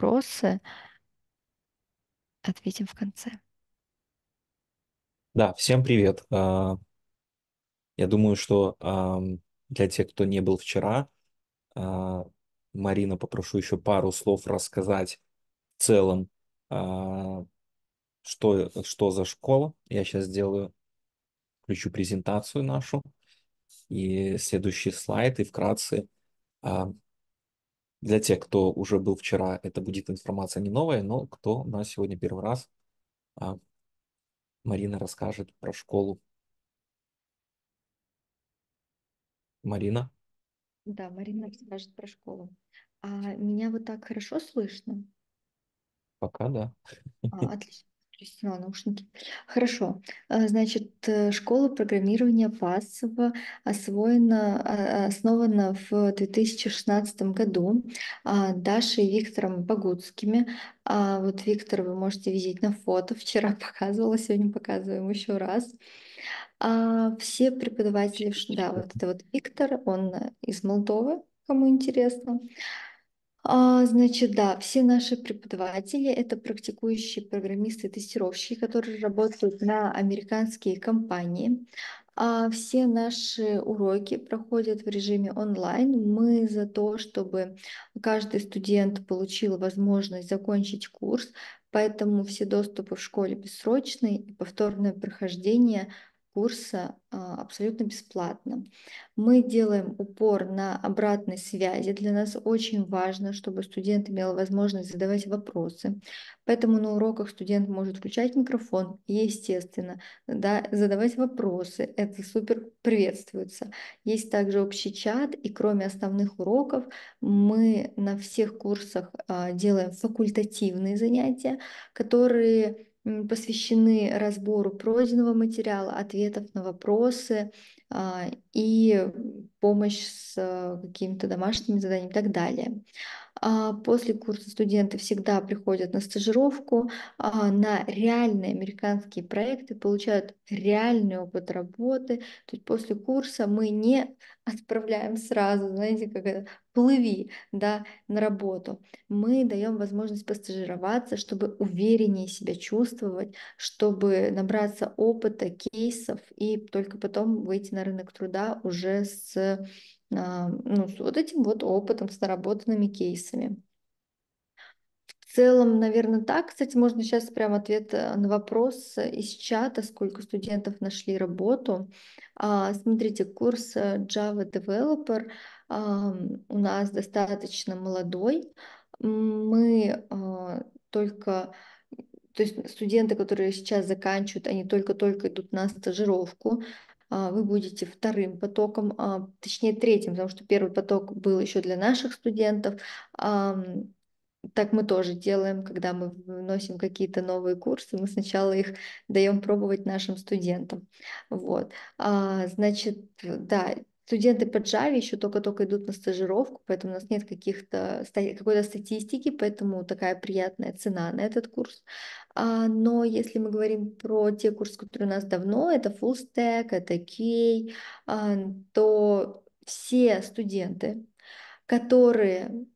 вопросы ответим в конце. Да, всем привет. А, я думаю, что а, для тех, кто не был вчера, а, Марина, попрошу еще пару слов рассказать в целом, что, что за школа. Я сейчас сделаю, включу презентацию нашу и следующий слайд, и вкратце для тех, кто уже был вчера, это будет информация не новая, но кто у нас сегодня первый раз, а, Марина расскажет про школу. Марина? Да, Марина расскажет про школу. А меня вот так хорошо слышно? Пока да. А, отлично. Я наушники. Хорошо. А, значит, э, школа программирования Фасова освоена, а, основана в 2016 году а, Дашей и Виктором Богуцкими. Вот Виктор, вы можете видеть на фото. Вчера показывала, сегодня показываем еще раз. Все преподаватели, да, вот это вот Виктор, он э, из Молдовы, кому интересно. А, значит, да, все наши преподаватели это практикующие программисты-тестировщики, которые работают на американские компании. А, все наши уроки проходят в режиме онлайн. Мы за то, чтобы каждый студент получил возможность закончить курс, поэтому все доступы в школе бессрочные и повторное прохождение курса а, абсолютно бесплатно. Мы делаем упор на обратной связи. Для нас очень важно, чтобы студент имел возможность задавать вопросы. Поэтому на уроках студент может включать микрофон, естественно, да, задавать вопросы. Это супер приветствуется. Есть также общий чат, и кроме основных уроков мы на всех курсах а, делаем факультативные занятия, которые посвящены разбору пройденного материала, ответов на вопросы, а, и помощь с э, какими-то домашними заданиями и так далее. А после курса студенты всегда приходят на стажировку, а, на реальные американские проекты, получают реальный опыт работы. То есть после курса мы не отправляем сразу, знаете, как это, плыви да, на работу. Мы даем возможность постажироваться, чтобы увереннее себя чувствовать, чтобы набраться опыта, кейсов и только потом выйти на на рынок труда уже с, а, ну, с вот этим вот опытом, с наработанными кейсами. В целом, наверное, так. Кстати, можно сейчас прям ответ э, на вопрос из чата, сколько студентов нашли работу. А, смотрите, курс э, Java Developer а, у нас достаточно молодой. Мы только то есть студенты, которые сейчас заканчивают, они только-только идут на стажировку. А, вы будете вторым потоком, а, точнее третьим, потому что первый поток был еще для наших студентов. Так мы тоже делаем, когда мы вносим какие-то новые курсы, мы сначала их даем пробовать нашим студентам. Вот. А, значит, да, Студенты по Java еще только-только идут на стажировку, поэтому у нас нет каких-то, какой-то статистики, поэтому такая приятная цена на этот курс. А, но если мы говорим про те курсы, которые у нас давно, это Full Stack, это QA, а, то все студенты, которые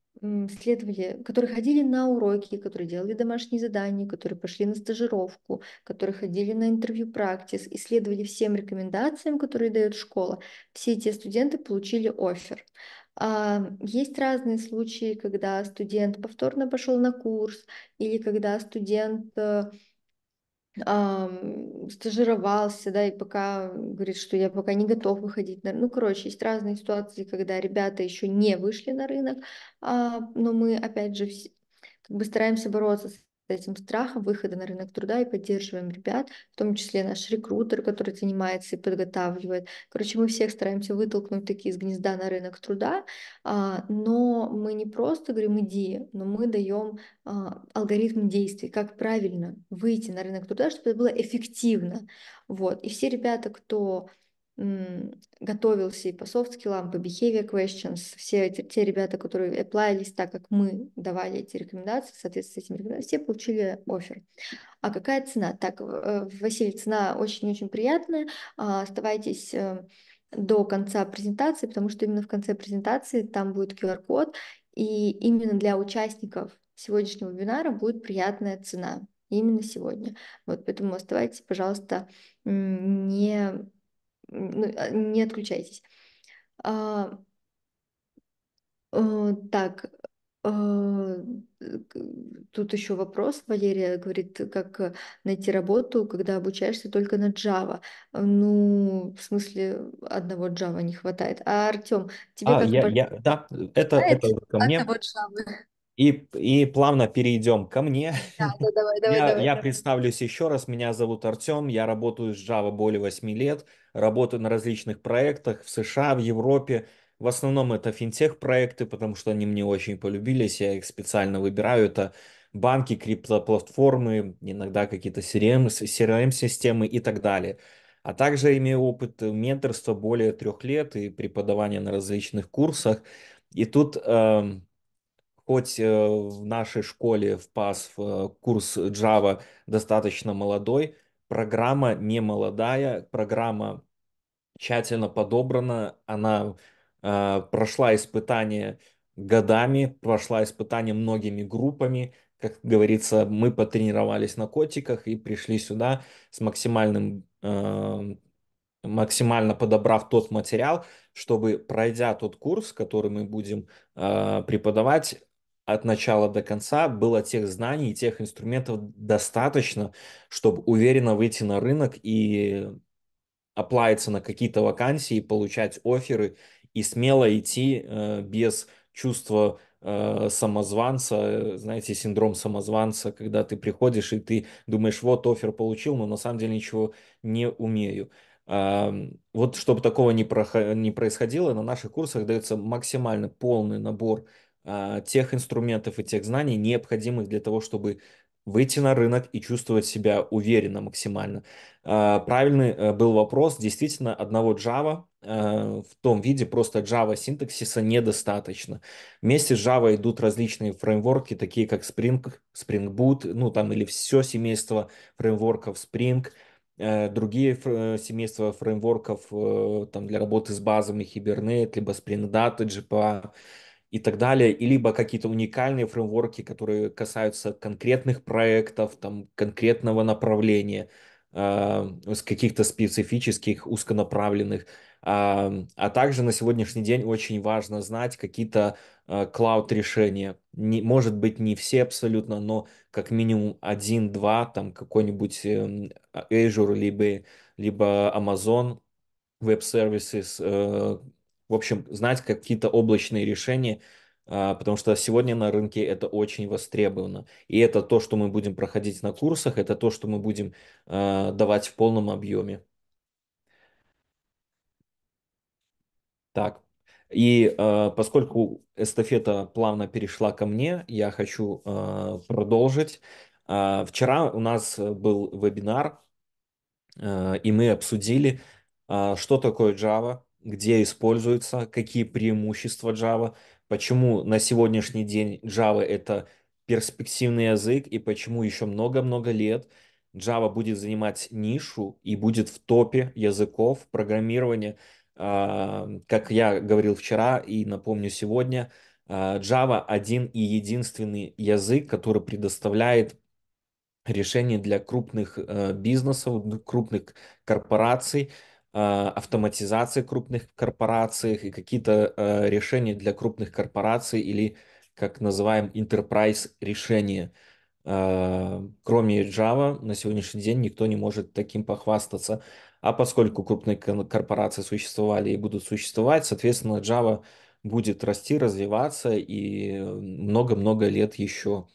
следовали, которые ходили на уроки, которые делали домашние задания, которые пошли на стажировку, которые ходили на интервью практис и следовали всем рекомендациям, которые дает школа, все эти студенты получили офер. А, есть разные случаи, когда студент повторно пошел на курс или когда студент э, стажировался, да, и пока говорит, что я пока не готов выходить на рынок. Ну, короче, есть разные ситуации, когда ребята еще не вышли на рынок, а, но мы, опять же, как бы стараемся бороться с этим страхом выхода на рынок труда и поддерживаем ребят, в том числе наш рекрутер, который занимается и подготавливает. Короче, мы всех стараемся вытолкнуть такие из гнезда на рынок труда, а, но мы не просто говорим «иди», но мы даем а, алгоритм действий, как правильно выйти на рынок труда, чтобы это было эффективно. Вот. И все ребята, кто готовился и по софт-скиллам, по behavior questions, все эти, те ребята, которые applyлись так, как мы давали эти рекомендации, соответственно, этим рекомендациям, все получили офер. А какая цена? Так, э, Василий, цена очень-очень приятная, а, оставайтесь э, до конца презентации, потому что именно в конце презентации там будет QR-код, и именно для участников сегодняшнего вебинара будет приятная цена именно сегодня. Вот, поэтому оставайтесь, пожалуйста, не ну, а, не отключайтесь. А, а, так, а, тут еще вопрос. Валерия говорит, как найти работу, когда обучаешься только на Java. Ну, в смысле, одного Java не хватает. А Артем, тебе а, как я, я, да, это, а это, это ко мне. Одного Java. И, и плавно перейдем ко мне. Да, да, давай, давай, я, давай. я представлюсь еще раз. Меня зовут Артем. Я работаю с Java более 8 лет. Работаю на различных проектах в США, в Европе. В основном это финтех-проекты, потому что они мне очень полюбились. Я их специально выбираю. Это банки, криптоплатформы, иногда какие-то CRM-системы CRM и так далее. А также имею опыт э, менторства более трех лет и преподавания на различных курсах. И тут... Э, хоть э, в нашей школе в ПАС в э, курс Java достаточно молодой, программа не молодая, программа тщательно подобрана, она э, прошла испытания годами, прошла испытания многими группами, как говорится, мы потренировались на котиках и пришли сюда с максимальным, э, максимально подобрав тот материал, чтобы пройдя тот курс, который мы будем э, преподавать, от начала до конца было тех знаний и тех инструментов достаточно, чтобы уверенно выйти на рынок и оплавиться на какие-то вакансии, получать оферы и смело идти э, без чувства э, самозванца, знаете, синдром самозванца, когда ты приходишь и ты думаешь, вот офер получил, но на самом деле ничего не умею. Вот чтобы такого не, проходило, не происходило, на наших курсах дается максимально полный набор а, тех инструментов и тех знаний, необходимых для того, чтобы выйти на рынок и чувствовать себя уверенно максимально. А, правильный э, был вопрос. Действительно, одного Java э, в том виде просто Java синтаксиса недостаточно. Вместе с Java идут различные фреймворки, такие как Spring, Spring Boot, ну там или все семейство фреймворков Spring, э, другие семейства фреймворков там, для работы с базами Hibernate, либо Spring Data, GPA, и так далее, и либо какие-то уникальные фреймворки, которые касаются конкретных проектов, там, конкретного направления, э, каких-то специфических, узконаправленных. А, а также на сегодняшний день очень важно знать какие-то а, клауд-решения. Не, может быть, не все абсолютно, но как минимум один-два, там какой-нибудь эм, Azure, либо, либо Amazon Web Services, э, в общем, знать какие-то облачные решения, а, потому что сегодня на рынке это очень востребовано. И это то, что мы будем проходить на курсах, это то, что мы будем а, давать в полном объеме. Так. И э, поскольку эстафета плавно перешла ко мне, я хочу э, продолжить. Э, вчера у нас был вебинар, э, и мы обсудили, э, что такое Java, где используется, какие преимущества Java, почему на сегодняшний день Java это перспективный язык и почему еще много-много лет Java будет занимать нишу и будет в топе языков программирования. А, как я говорил вчера и напомню сегодня, а, Java один и единственный язык, который предоставляет решение для крупных э, бизнесов, крупных корпораций, а, автоматизации крупных корпораций и какие-то а, решения для крупных корпораций или, как называем, enterprise решения. А, кроме Java на сегодняшний день никто не может таким похвастаться. А поскольку крупные корпорации существовали и будут существовать, соответственно, Java будет расти, развиваться, и много-много лет еще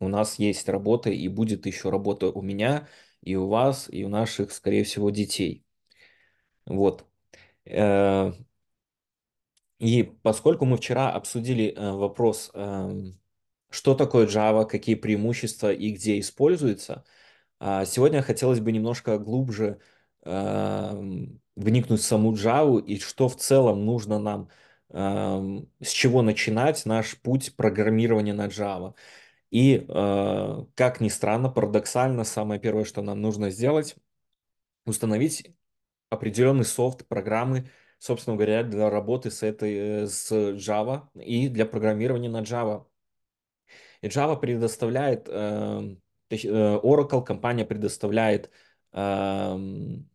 у нас есть работа, и будет еще работа у меня, и у вас, и у наших, скорее всего, детей. Вот. Э, и поскольку мы вчера обсудили э, вопрос, эм, что такое Java, какие преимущества и где используется, а, сегодня хотелось бы немножко глубже эм, вникнуть в саму Java и что в целом нужно нам, эм, с чего начинать наш путь программирования на Java. И, э, как ни странно, парадоксально, самое первое, что нам нужно сделать, установить определенный софт, программы, собственно говоря, для работы с, этой, э, с Java и для программирования на Java. И Java предоставляет, эм, э, Oracle компания предоставляет эм,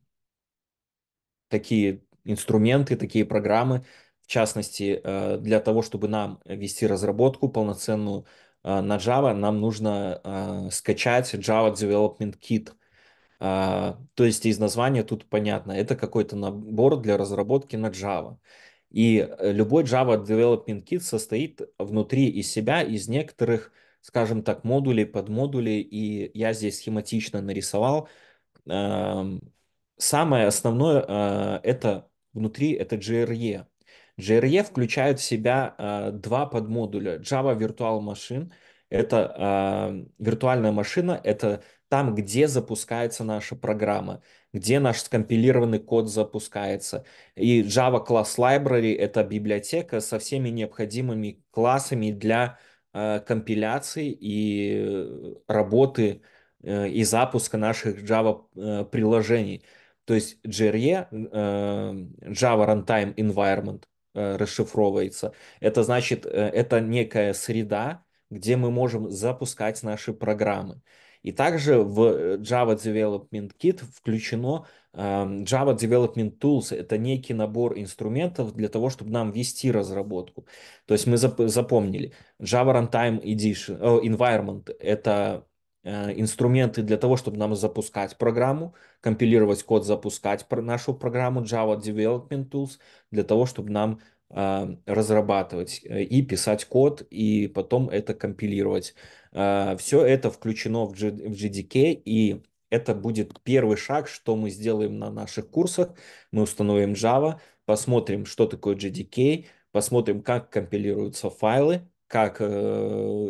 такие инструменты, такие программы, в частности, э, для того, чтобы нам вести разработку полноценную на Java, нам нужно скачать Java Development Kit. А, то есть из названия тут понятно, это какой-то набор для разработки на Java. И э, любой Java Development Kit состоит внутри из себя из некоторых, скажем так, модулей, подмодулей. И я здесь схематично нарисовал. Самое основное а, это внутри это JRE. JRE включает в себя а, два подмодуля. Java Virtual Machine – это виртуальная машина, это там, где запускается наша программа, где наш скомпилированный код запускается. И Java Class Library — это библиотека со всеми необходимыми классами для э, компиляции и э, работы э, и запуска наших Java э, приложений. То есть JRE, э, эм, Java Runtime Environment, э, расшифровывается. Это значит, это некая среда, где мы можем запускать наши программы. И также в э, Java Development Kit включено эм, Java Development Tools. Это некий набор инструментов для того, чтобы нам вести разработку. То есть мы запомнили Java Runtime Edition, Environment – это э, инструменты для того, чтобы нам запускать программу, компилировать код, запускать нашу программу Java Development Tools для того, чтобы нам э, разрабатывать и писать код, и потом это компилировать. А, Все это включено в GDK, и это будет первый шаг, что мы сделаем на наших курсах. Мы установим Java, посмотрим, что такое GDK, посмотрим, как компилируются файлы, как э,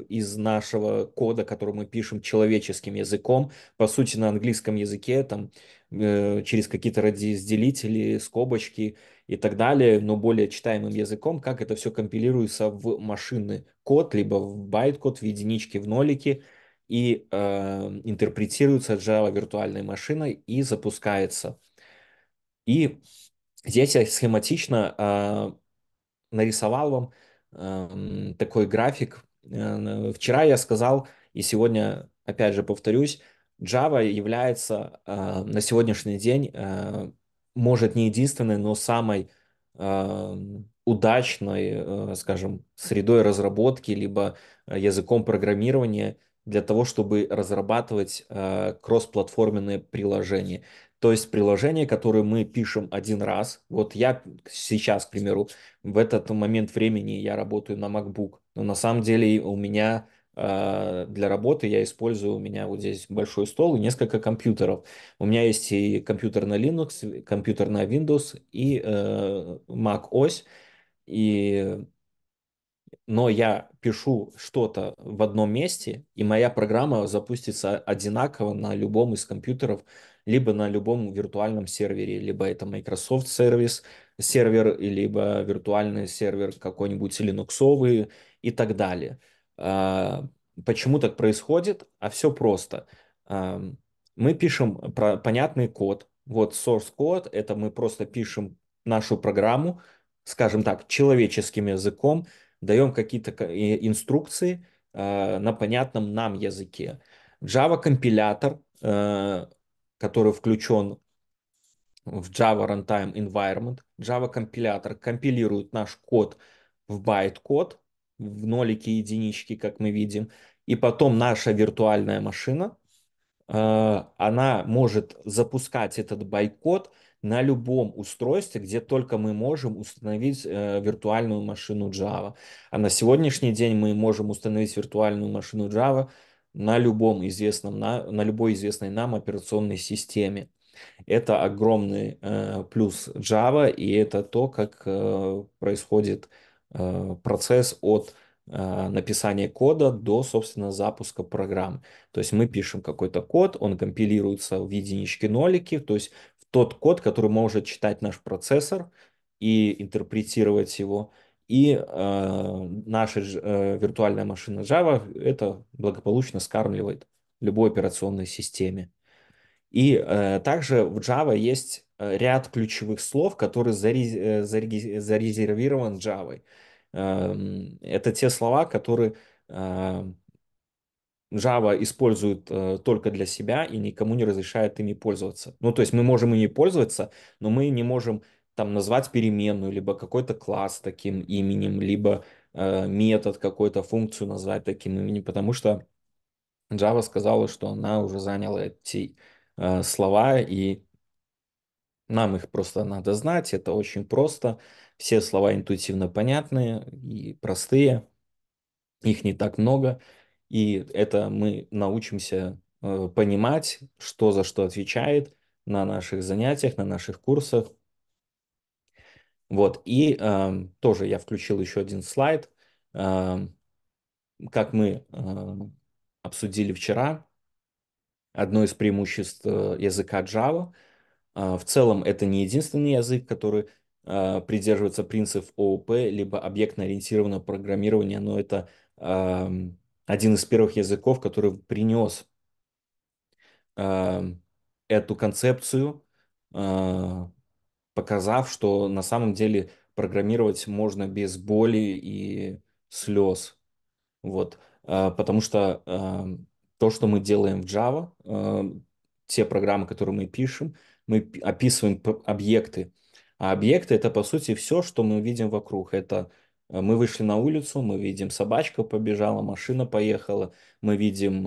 из нашего кода, который мы пишем человеческим языком, по сути, на английском языке, там Э, через какие-то разделители, скобочки и так далее, но более читаемым языком, как это все компилируется в машины код, либо в байт-код, в единички, в нолики, и э, интерпретируется Java виртуальной машиной и запускается. И здесь я схематично э, нарисовал вам э, такой график. Э, вчера я сказал, и сегодня, опять же повторюсь, Java является э, на сегодняшний день, э, может, не единственной, но самой э, удачной, э, скажем, средой разработки, либо языком программирования для того, чтобы разрабатывать э, кроссплатформенные приложения. То есть приложения, которые мы пишем один раз. Вот я сейчас, к примеру, в этот момент времени я работаю на MacBook, но на самом деле у меня а, для работы я использую, у меня вот здесь большой стол и несколько компьютеров. У меня есть и компьютер на Linux, компьютер на Windows и э, Mac OS. И... Но я пишу что-то в одном месте, и моя программа запустится одинаково на любом из компьютеров, либо на любом виртуальном сервере, либо это Microsoft сервис, сервер, либо виртуальный сервер какой-нибудь линуксовый и так далее. А, почему так происходит? А все просто. Мы пишем про понятный код. Вот source код, это мы просто пишем нашу программу, скажем так, человеческим языком, даем какие-то инструкции а, на понятном нам языке. Java компилятор, а, который включен в Java Runtime Environment. Java компилятор компилирует наш код в байт-код, в нолики, единички, как мы видим. И потом наша виртуальная машина, э, она может запускать этот байкод на любом устройстве, где только мы можем установить э, виртуальную машину Java. А на сегодняшний день мы можем установить виртуальную машину Java на любом известном, на, на любой известной нам операционной системе. Это огромный э, плюс Java, и это то, как э, происходит Э, процесс от э, написания кода до, собственно, запуска программы. То есть мы пишем какой-то код, он компилируется в единички нолики, то есть в тот код, который может читать наш процессор и интерпретировать его. И э, наша э, виртуальная машина Java это благополучно скармливает любой операционной системе. И э, также в Java есть э, ряд ключевых слов, которые зарез, э, зарез, зарезервирован Java. Э, это те слова, которые э, Java использует э, только для себя и никому не разрешает ими пользоваться. Ну, то есть мы можем ими пользоваться, но мы не можем там назвать переменную, либо какой-то класс таким именем, либо э, метод, какую-то функцию назвать таким именем, потому что Java сказала, что она уже заняла эти Э, слова, и нам их просто надо знать. Это очень просто. Все слова интуитивно понятные и простые. Их не так много. И это мы научимся э, понимать, что за что отвечает на наших занятиях, на наших курсах. Вот, и э, тоже я включил еще один слайд. Э, как мы э, обсудили вчера, одно из преимуществ э, языка Java. А, в целом это не единственный язык, который а, придерживается принципов ООП, либо объектно-ориентированного программирования, но это один из первых языков, который принес эту концепцию, а, показав, что на самом деле программировать можно без боли и слез. Вот. Потому что то, что мы делаем в Java, эм, те программы, которые мы пишем, мы описываем объекты. А объекты это по сути все, что мы видим вокруг. Это э, мы вышли на улицу, мы видим собачка побежала, машина поехала, мы видим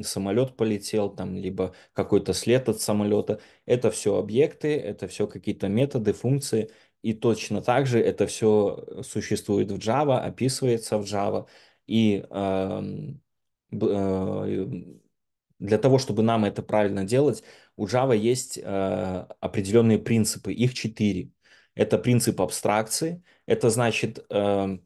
э, самолет полетел, там либо какой-то след от самолета. Это все объекты, это все какие-то методы, функции. И точно так же это все существует в Java, описывается в Java. И эм, Э, для того, чтобы нам это правильно делать, у Java есть э, определенные принципы, их четыре. Это принцип абстракции, это значит э,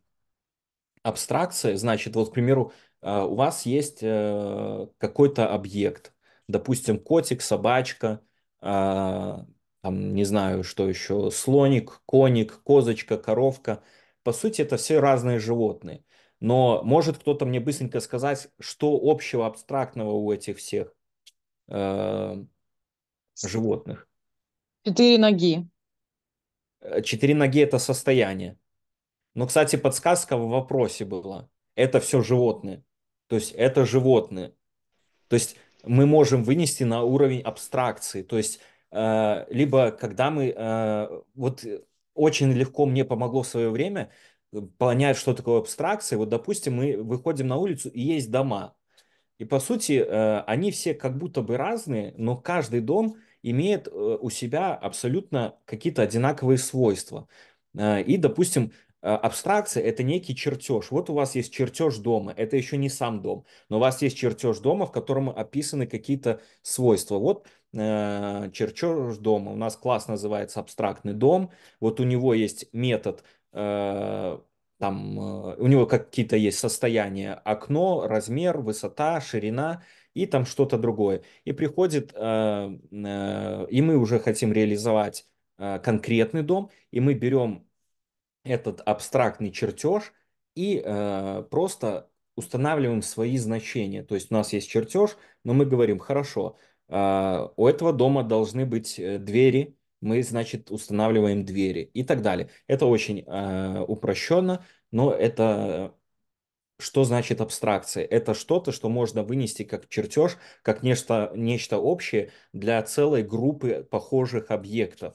абстракция, значит, вот, к примеру, у вас есть какой-то объект, допустим, котик, собачка, там, не знаю, что еще, слоник, коник, козочка, коровка. По сути, это все разные животные но может кто-то мне быстренько сказать, что общего абстрактного у этих всех э, животных? Четыре ноги. Э, четыре ноги это состояние. Но, кстати, подсказка в вопросе была. Это все животные. То есть это животные. То есть мы можем вынести на уровень абстракции. То есть э, либо когда мы э, вот э, очень легко мне помогло в свое время понять, что такое абстракция. Вот, допустим, мы выходим на улицу и есть дома. И, по сути, э, они все как будто бы разные, но каждый дом имеет э, у себя абсолютно какие-то одинаковые свойства. Э, и, допустим, абстракция – это некий чертеж. Вот у вас есть чертеж дома, это еще не сам дом, но у вас есть чертеж дома, в котором описаны какие-то свойства. Вот чертеж дома, у нас класс называется «Абстрактный дом», вот у него есть метод там э, у него какие-то есть состояния, окно, размер, высота, ширина и там что-то другое. И приходит, э, э, и мы уже хотим реализовать конкретный дом, и мы берем этот абстрактный чертеж и просто устанавливаем свои значения. То есть у нас есть чертеж, но мы говорим, хорошо, у этого дома должны быть двери, мы, значит, устанавливаем двери и так далее. Это очень э, упрощенно, но это что значит абстракция? Это что-то, что можно вынести как чертеж, как нечто, нечто общее для целой группы похожих объектов.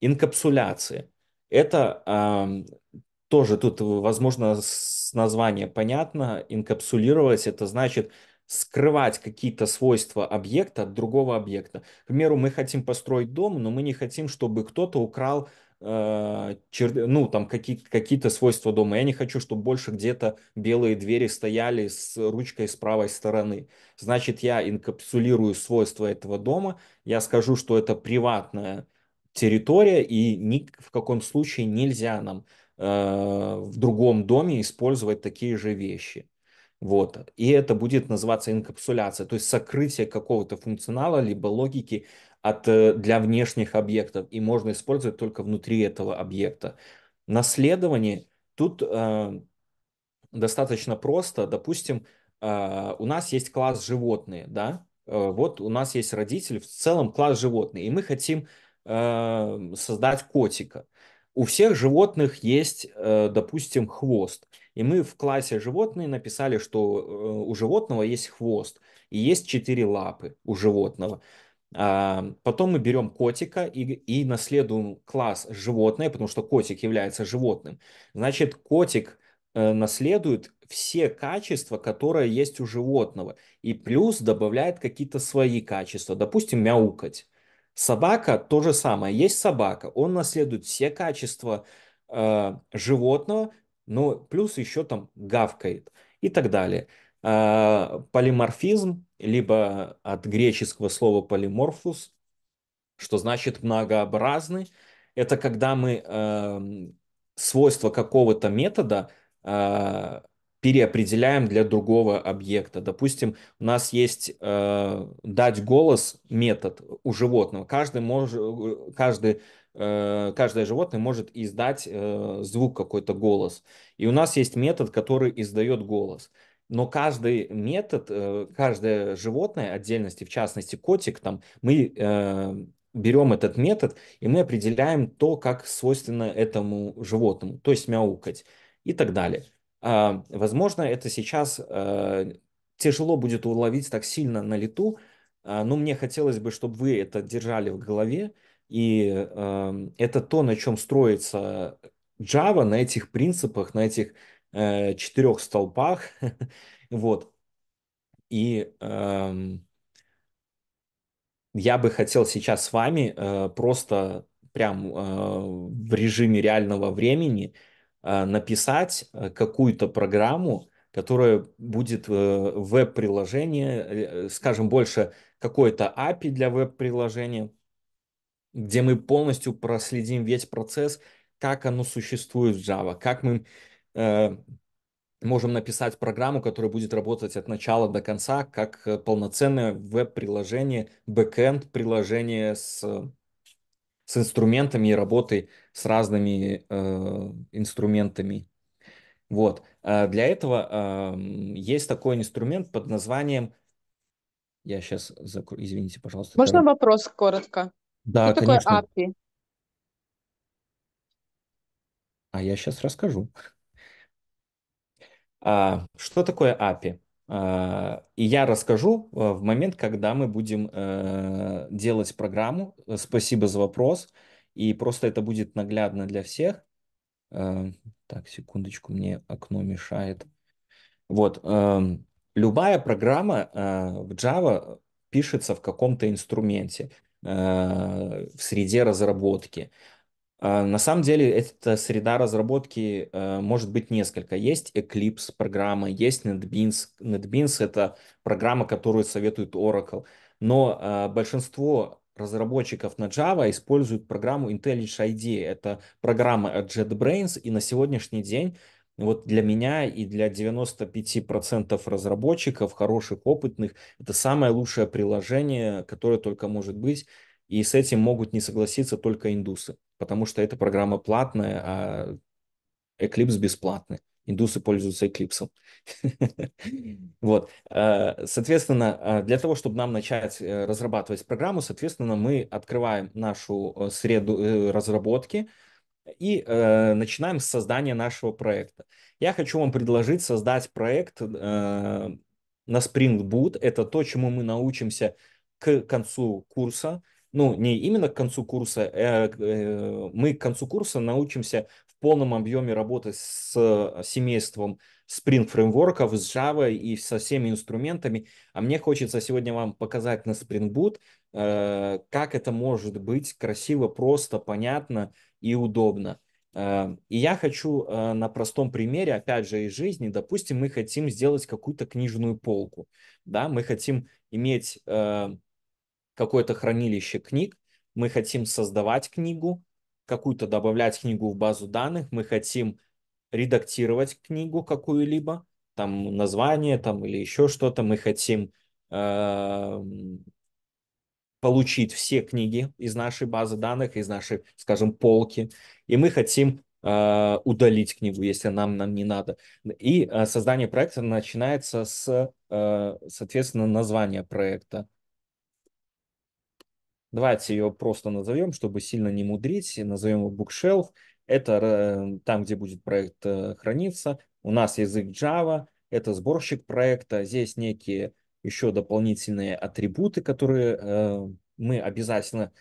Инкапсуляция. Это э, тоже тут, возможно, с названия понятно. Инкапсулировать это значит скрывать какие-то свойства объекта от другого объекта. К примеру, мы хотим построить дом, но мы не хотим, чтобы кто-то украл э, чер... ну, там какие- какие-то свойства дома. Я не хочу, чтобы больше где-то белые двери стояли с ручкой с правой стороны. Значит, я инкапсулирую свойства этого дома, я скажу, что это приватная территория, и ни в каком случае нельзя нам э, в другом доме использовать такие же вещи. Вот. И это будет называться инкапсуляция, то есть сокрытие какого-то функционала либо логики от, э, для внешних объектов, и можно использовать только внутри этого объекта. Наследование тут э, достаточно просто. Допустим, э, у нас есть класс животные, да? Э, вот у нас есть родитель, в целом класс животные, и мы хотим э, создать котика. У всех животных есть, э, допустим, хвост. И мы в классе животные написали, что э, у животного есть хвост и есть четыре лапы у животного. А, потом мы берем котика и, и наследуем класс животное, потому что котик является животным. Значит, котик э, наследует все качества, которые есть у животного, и плюс добавляет какие-то свои качества, допустим, мяукать. Собака то же самое, есть собака, он наследует все качества э, животного, но плюс еще там гавкает и так далее. А, полиморфизм, либо от греческого слова полиморфус, что значит многообразный, это когда мы э, свойства какого-то метода а, переопределяем для другого объекта. Допустим, у нас есть э, дать голос метод у животного. Каждый, мож, каждый Э, каждое животное может издать э, звук какой-то голос. И у нас есть метод, который издает голос. Но каждый метод, э, каждое животное отдельности, в частности котик, там, мы берем этот метод и мы определяем то, как свойственно этому животному, то есть мяукать и так далее. А, возможно, это сейчас тяжело будет уловить так сильно на лету, а, но мне хотелось бы, чтобы вы это держали в голове, и э, это то, на чем строится Java, на этих принципах, на этих э, четырех столпах. вот. И э, я бы хотел сейчас с вами э, просто прям э, в режиме реального времени э, написать э, какую-то программу, которая будет э, веб-приложение, э, э скажем, больше какое-то API для веб-приложения – где мы полностью проследим весь процесс, как оно существует в Java, как мы э, можем написать программу, которая будет работать от начала до конца, как э, полноценное веб-приложение, бэкэнд-приложение с, э, с инструментами и работой с разными э, инструментами. Вот. А для этого э, есть такой инструмент под названием... Я сейчас... Закру... Извините, пожалуйста. Можно коротко. вопрос коротко? Да, Что такое конечно. API? А я сейчас расскажу. А, что такое API? А, и я расскажу э, в момент, когда мы будем э, делать программу. Э, Спасибо за вопрос. И просто это будет наглядно для всех. Э, так, секундочку, мне окно мешает. Вот. Э, любая программа э, в Java пишется в каком-то инструменте. Э, в среде разработки. А на самом деле, эта среда разработки э, может быть несколько. Есть Eclipse программа, есть NetBeans. NetBeans — это программа, которую советует Oracle. Но э, большинство разработчиков на Java используют программу IntelliJ IDEA. Это программа от JetBrains, и на сегодняшний день ну, вот для меня и для 95% разработчиков, хороших, опытных, это самое лучшее приложение, которое только может быть. И с этим могут не согласиться только индусы, потому что эта программа платная, а Eclipse бесплатный. Индусы пользуются Eclipse. вот. Э, соответственно, э, для того, чтобы нам начать э, разрабатывать программу, соответственно, мы открываем нашу среду разработки – и э, начинаем с создания нашего проекта. Я хочу вам предложить создать проект э, на Spring Boot. Это то, чему мы научимся к концу курса. Ну, не именно к концу курса, э, э, мы к концу курса научимся в полном объеме работать с семейством Spring Framework, с Java и со всеми инструментами. А мне хочется сегодня вам показать на Spring Boot, э, как это может быть красиво, просто, понятно – и удобно. Э, и я хочу э, на простом примере, опять же, из жизни, допустим, мы хотим сделать какую-то книжную полку, да, мы хотим иметь э, какое-то хранилище книг, мы хотим создавать книгу, какую-то добавлять книгу в базу данных, мы хотим редактировать книгу какую-либо, там название там или еще что-то, мы хотим получить все книги из нашей базы данных, из нашей, скажем, полки, и мы хотим э, удалить книгу, если нам, нам не надо. И э, создание проекта начинается с, э, соответственно, названия проекта. Давайте ее просто назовем, чтобы сильно не мудрить, назовем его Bookshelf. Это э, там, где будет проект э, храниться. У нас язык Java, это сборщик проекта. Здесь некие еще дополнительные атрибуты, которые э, мы обязательно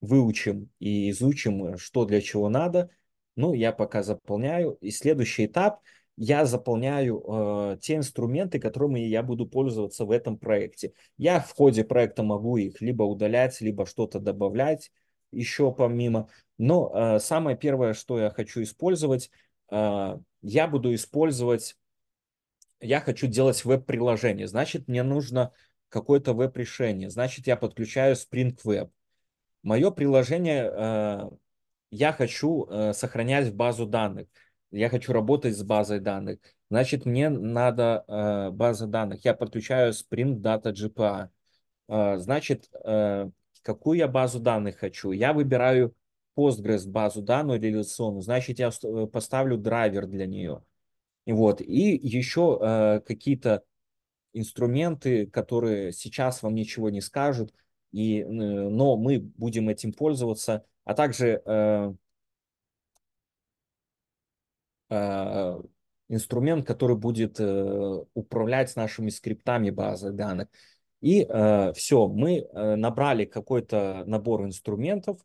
выучим и изучим, что для чего надо. Ну, я пока заполняю. И следующий этап я заполняю э, те инструменты, которыми я буду пользоваться в этом проекте. Я в ходе проекта могу их либо удалять, либо что-то добавлять еще помимо. Но э, самое первое, что я хочу использовать, э, я буду использовать я хочу делать веб-приложение, значит, мне нужно какое-то веб-решение, значит, я подключаю Spring Web. Мое приложение э, я хочу э, сохранять в базу данных, я хочу работать с базой данных, значит, мне надо э, база данных, я подключаю Spring Data GPA, э, значит, какую я базу данных хочу, я выбираю Postgres базу данных реляционную, значит, я поставлю драйвер для нее – вот. И еще э, какие-то инструменты, которые сейчас вам ничего не скажут, и, э, но мы будем этим пользоваться, а также э, э, инструмент, который будет э, управлять нашими скриптами базы данных. И э, все, мы э, набрали какой-то набор инструментов,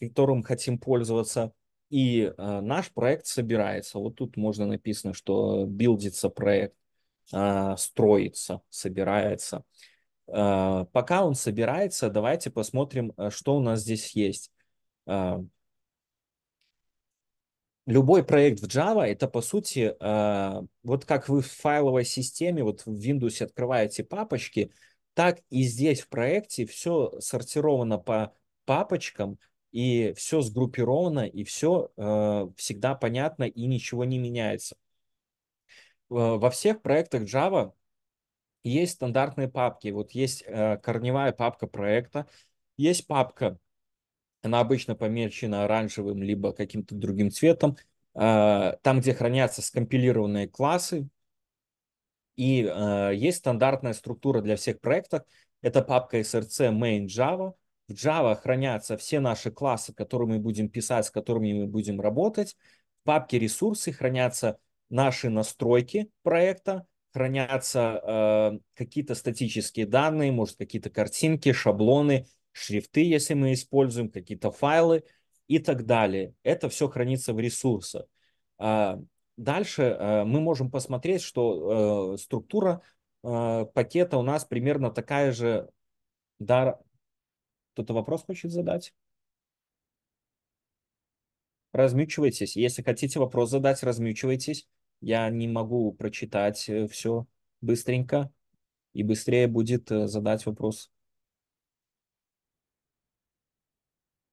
которым хотим пользоваться. И э, наш проект собирается. Вот тут можно написано, что билдится проект, э, строится, собирается. Э, пока он собирается, давайте посмотрим, э, что у нас здесь есть. Э, любой проект в Java это по сути э, вот как вы в файловой системе, вот в Windows открываете папочки, так и здесь в проекте все сортировано по папочкам, и все сгруппировано, и все э, всегда понятно, и ничего не меняется. Во всех проектах Java есть стандартные папки. Вот есть э, корневая папка проекта, есть папка, она обычно помечена оранжевым либо каким-то другим цветом, э, там, где хранятся скомпилированные классы, и э, есть стандартная структура для всех проектов. Это папка src main java, Java хранятся все наши классы, которые мы будем писать, с которыми мы будем работать. В папке ресурсы хранятся наши настройки проекта, хранятся э, какие-то статические данные, может, какие-то картинки, шаблоны, шрифты, если мы используем, какие-то файлы и так далее. Это все хранится в ресурсах. Э, дальше э, мы можем посмотреть, что э, структура э, пакета у нас примерно такая же, да, кто-то вопрос хочет задать? Размючивайтесь. Если хотите вопрос задать, размючивайтесь. Я не могу прочитать э, все быстренько. И быстрее будет э, задать вопрос.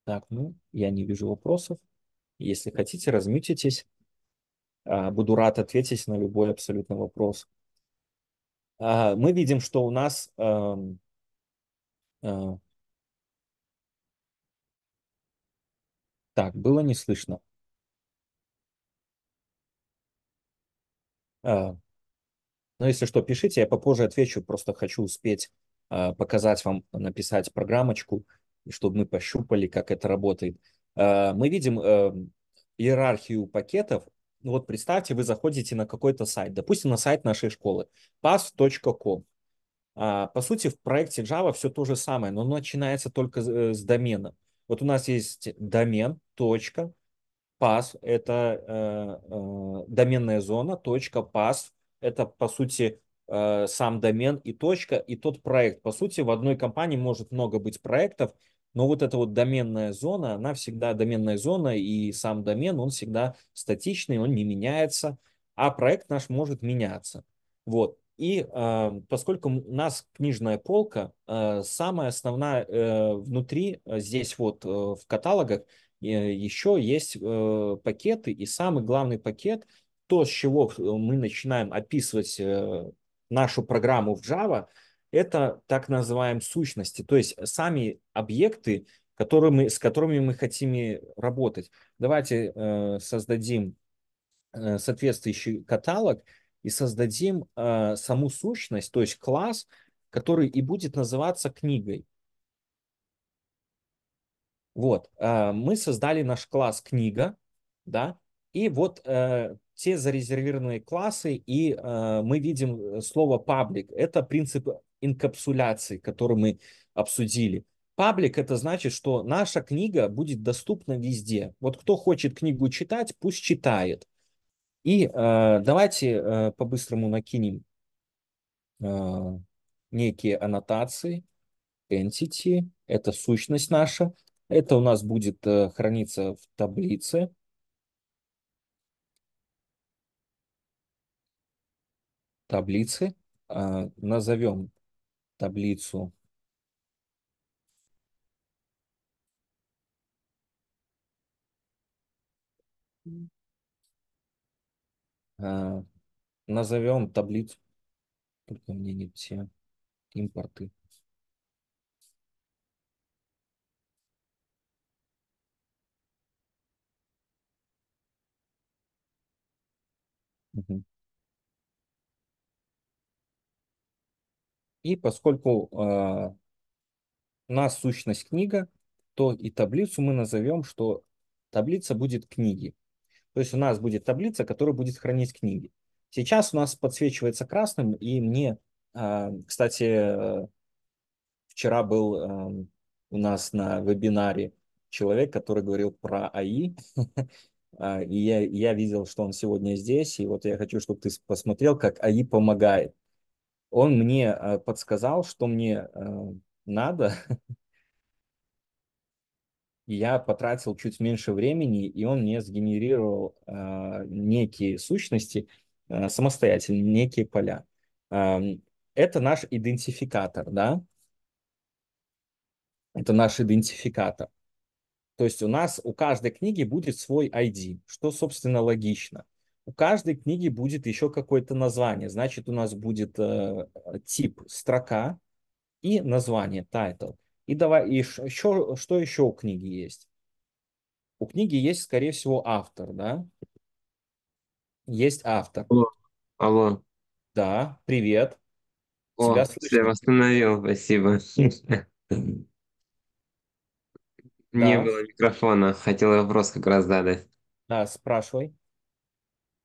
Так, ну, я не вижу вопросов. Если хотите, размютитесь. А, буду рад ответить на любой абсолютно вопрос. А, мы видим, что у нас эм, э, Так, было не слышно. А, ну, если что, пишите, я попозже отвечу, просто хочу успеть а, показать вам, написать программочку, чтобы мы пощупали, как это работает. А, мы видим а, иерархию пакетов. Ну, вот представьте, вы заходите на какой-то сайт, допустим, на сайт нашей школы, pass.com. А, по сути, в проекте Java все то же самое, но начинается только э, с домена. Вот у нас есть домен, точка, пас – это э, э, доменная зона, точка, пас – это, по сути, э, сам домен и точка, и тот проект. По сути, в одной компании может много быть проектов, но вот эта вот доменная зона, она всегда доменная зона, и сам домен, он всегда статичный, он не меняется, а проект наш может меняться. Вот. И э, поскольку у нас книжная полка, э, самая основная э, внутри, э, здесь вот э, в каталогах, э, еще есть э, пакеты, и самый главный пакет, то, с чего э, мы начинаем описывать э, нашу программу в Java, это так называемые сущности, то есть сами объекты, которые мы с которыми мы хотим работать. Давайте э, создадим э, соответствующий каталог – и создадим э, саму сущность, то есть класс, который и будет называться книгой. Вот, э, мы создали наш класс книга, да, и вот э, те зарезервированные классы, и э, мы видим э, слово паблик. Это принцип инкапсуляции, который мы обсудили. Паблик – это значит, что наша книга будет доступна везде. Вот кто хочет книгу читать, пусть читает. И э, давайте э, по-быстрому накинем э, некие аннотации, entity, это сущность наша. Это у нас будет э, храниться в таблице. Таблицы. Э, назовем таблицу А, назовем таблицу. Только мне не все импорты. И поскольку э, нас сущность книга, то и таблицу мы назовем, что таблица будет книги. То есть у нас будет таблица, которая будет хранить книги. Сейчас у нас подсвечивается красным, и мне, а, кстати, вчера был эм, у нас на вебинаре человек, который говорил про АИ, а, и я, я видел, что он сегодня здесь, и вот я хочу, чтобы ты посмотрел, как АИ помогает. Он мне э, подсказал, что мне э, надо я потратил чуть меньше времени, и он мне сгенерировал э, некие сущности э, самостоятельно, некие поля. Э, это наш идентификатор, да? Это наш идентификатор. То есть у нас у каждой книги будет свой ID, что, собственно, логично. У каждой книги будет еще какое-то название. Значит, у нас будет э, тип строка и название, title. И давай, и еще, что еще у книги есть? У книги есть, скорее всего, автор, да? Есть автор. Алло. Алло. Да, привет. О, Тебя слышно? восстановил, спасибо. Не было микрофона, хотел вопрос как раз задать. да, спрашивай.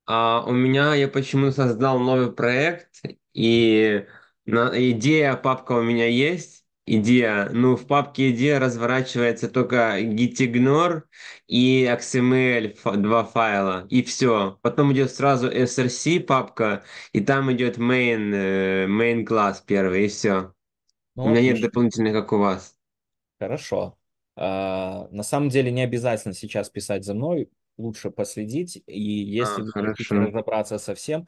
А у меня я почему создал новый проект, и на- идея, папка у меня есть, идея. Ну, в папке идея разворачивается только gitignore и XML два файла, и все. Потом идет сразу src папка, и там идет main, э, main класс первый, и все. Ну, У меня нет дополнительных, как у вас. Хорошо. А, на самом деле не обязательно сейчас писать за мной, лучше последить, и а, если а, вы хотите разобраться совсем.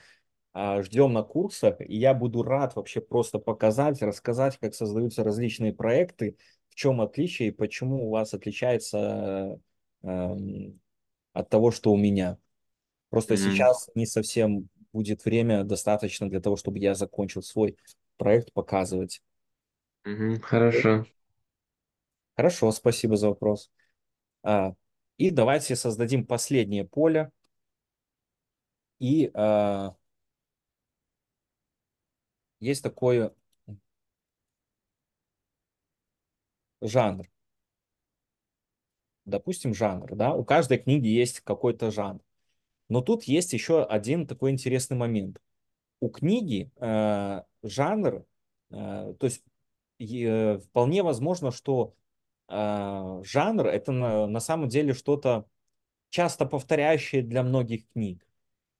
А, ждем на курсах, и я буду рад вообще просто показать, рассказать, как создаются различные проекты, в чем отличие и почему у вас отличается эм, от того, что у меня. Просто mm-hmm. сейчас не совсем будет время достаточно для того, чтобы я закончил свой проект показывать. Mm-hmm. Хорошо. Хорошо, спасибо за вопрос. А, и давайте создадим последнее поле. И а, есть такой жанр. Допустим, жанр, да, у каждой книги есть какой-то жанр. Но тут есть еще один такой интересный момент. У книги э, жанр, э, то есть э, вполне возможно, что э, жанр это на, на самом деле что-то часто повторяющее для многих книг.